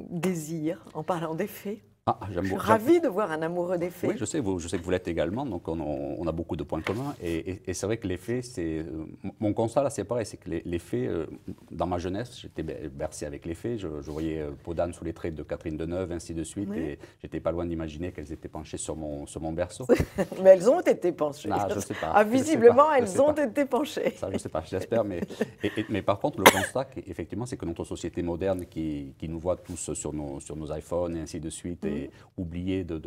désir en parlant des faits, ah, ah je suis ravi de voir un amoureux des fées. Oui, je sais, vous, je sais que vous l'êtes également, donc on, a beaucoup de points communs. Et, c'est vrai que les fées, c'est. Euh, mon constat là, c'est pareil, c'est que les, les, fées, euh, dans ma jeunesse, j'étais bercé avec les fées. Je, voyais euh, Podane sous les traits de Catherine Deneuve, ainsi de suite, et j'étais pas loin d'imaginer qu'elles étaient penchées sur mon, sur mon berceau. [LAUGHS] mais elles ont été penchées. Ah, je sais pas. Ah, visiblement, elles ont été penchées. Ça, je sais pas, j'espère, mais, mais par contre, le constat, effectivement, c'est que notre société moderne qui, qui, nous voit tous sur nos, sur nos iPhones et ainsi de suite, oublié oublier de.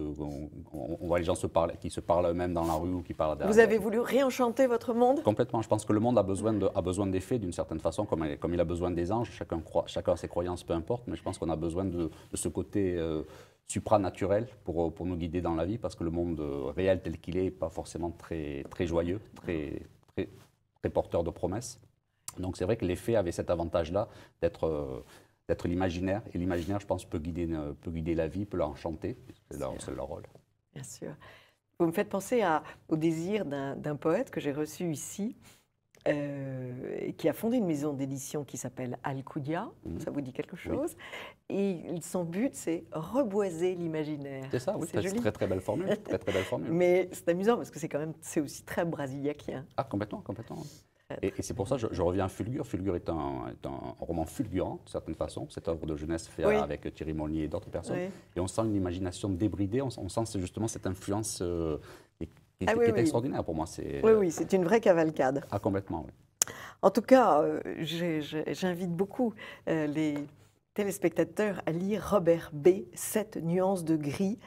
on, voit les gens se parler, qui se parlent eux-mêmes dans la rue ou qui parlent derrière. Vous avez voulu réenchanter votre monde Complètement. Je pense que le monde a besoin, de, a besoin d'effets d'une certaine façon, comme, comme il a besoin des anges. Chacun, croit, chacun a ses croyances, peu importe, mais je pense qu'on a besoin de, de ce côté. Euh, supranaturel pour, pour nous guider dans la vie parce que le monde euh, réel tel qu'il est n'est pas forcément très, très joyeux, très, très, très porteur de promesses. Donc c'est vrai que les l'effet avaient cet avantage-là d'être euh, d'être l'imaginaire. Et l'imaginaire, je pense, peut guider, euh, peut guider la vie, peut l'enchanter. C'est leur, rôle. Bien sûr. Vous me faites penser à, au désir d'un poète que j'ai reçu ici, euh, qui a fondé une maison d'édition qui s'appelle Alcudia, mhm. Ça vous dit quelque chose Et son but, c'est reboiser l'imaginaire. C'est ça, oui. C'est très, très belle formule. très, très belle formule. [LAUGHS] Mais c'est amusant parce que c'est quand même, c'est aussi très brasilien. Ah, complètement, complètement. Et, c'est pour ça que je, reviens à Fulgur. Fulgur est un, roman fulgurant, de certaine façon. Cette œuvre de jeunesse faite avec Thierry Molnier et d'autres personnes. Et on sent une imagination débridée, on, sent justement cette influence euh, qui, ah est extraordinaire pour moi. C'est, oui, oui, c'est une vraie cavalcade. Ah, complètement, oui. En tout cas, euh, j'invite beaucoup euh, les téléspectateurs à lire Robert B. Sept nuances de gris.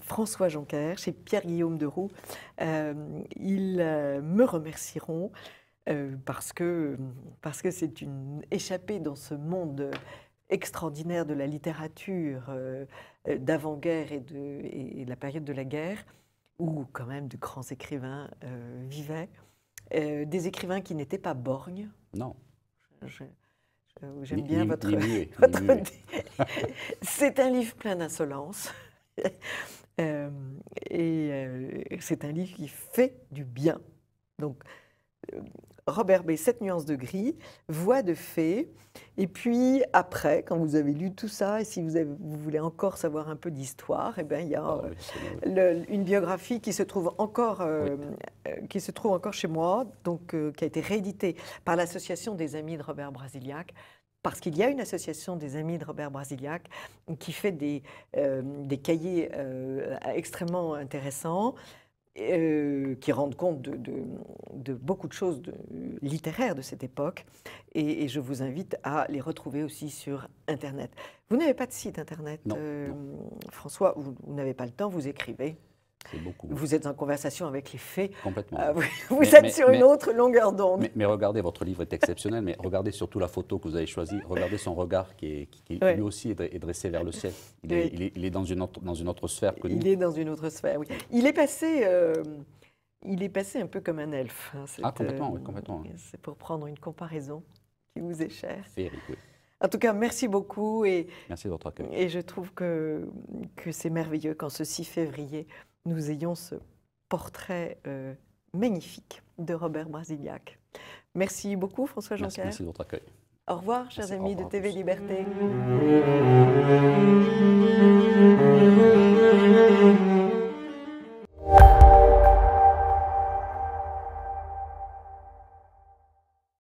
François Jonquer, chez Pierre-Guillaume de Roux. ils me remercieront. Euh, parce que parce que c'est une échappée dans ce monde extraordinaire de la littérature euh, euh, d'avant-guerre et de et la période de la guerre où quand même de grands écrivains vivaient, des écrivains qui n'étaient pas borgnes. Non. J'aime bien votre. [LAUGHS] [LAUGHS] c'est un livre plein d'insolence. [LAUGHS] et c'est un livre qui fait du bien. Donc, Robert B. 7 nuances de gris, Voix de fée. Et puis après, quand vous avez lu tout ça, et si vous, vous voulez encore savoir un peu d'histoire, eh ben, il y a ah euh, une biographie qui se trouve encore, euh, euh, qui se trouve encore chez moi, donc, qui a été rééditée par l'Association des Amis de Robert Brasiliac parce qu'il y a une association des amis de Robert Brasiliac qui fait des, des cahiers extrêmement intéressants. Euh, qui rendent compte de, beaucoup de choses littéraires de cette époque. Et, je vous invite à les retrouver aussi sur Internet. Vous n'avez pas de site Internet, euh, François, vous n'avez pas le temps, vous écrivez. Vous êtes en conversation avec les faits. Complètement. Euh, vous, êtes sur une autre longueur d'onde. Mais, regardez, votre livre est exceptionnel, mais regardez surtout la photo que vous avez choisie. Regardez son regard qui, est, lui aussi est dressé vers le ciel. Il, est, dans, une autre, dans une autre sphère que nous. Il est dans une autre sphère, oui. Il est passé. Euh, il est passé un peu comme un elfe. Hein, ah, complètement, euh, complètement. C'est pour prendre une comparaison qui vous est chère. oui. En tout cas, merci beaucoup. Et, merci de votre accueil. Et je trouve que, que c'est merveilleux quand ce 6 février, nous ayons ce portrait euh, magnifique de Robert Brasiliac. Merci beaucoup, François jean Merci, de votre accueil. Au revoir, chers amis de TV Liberté.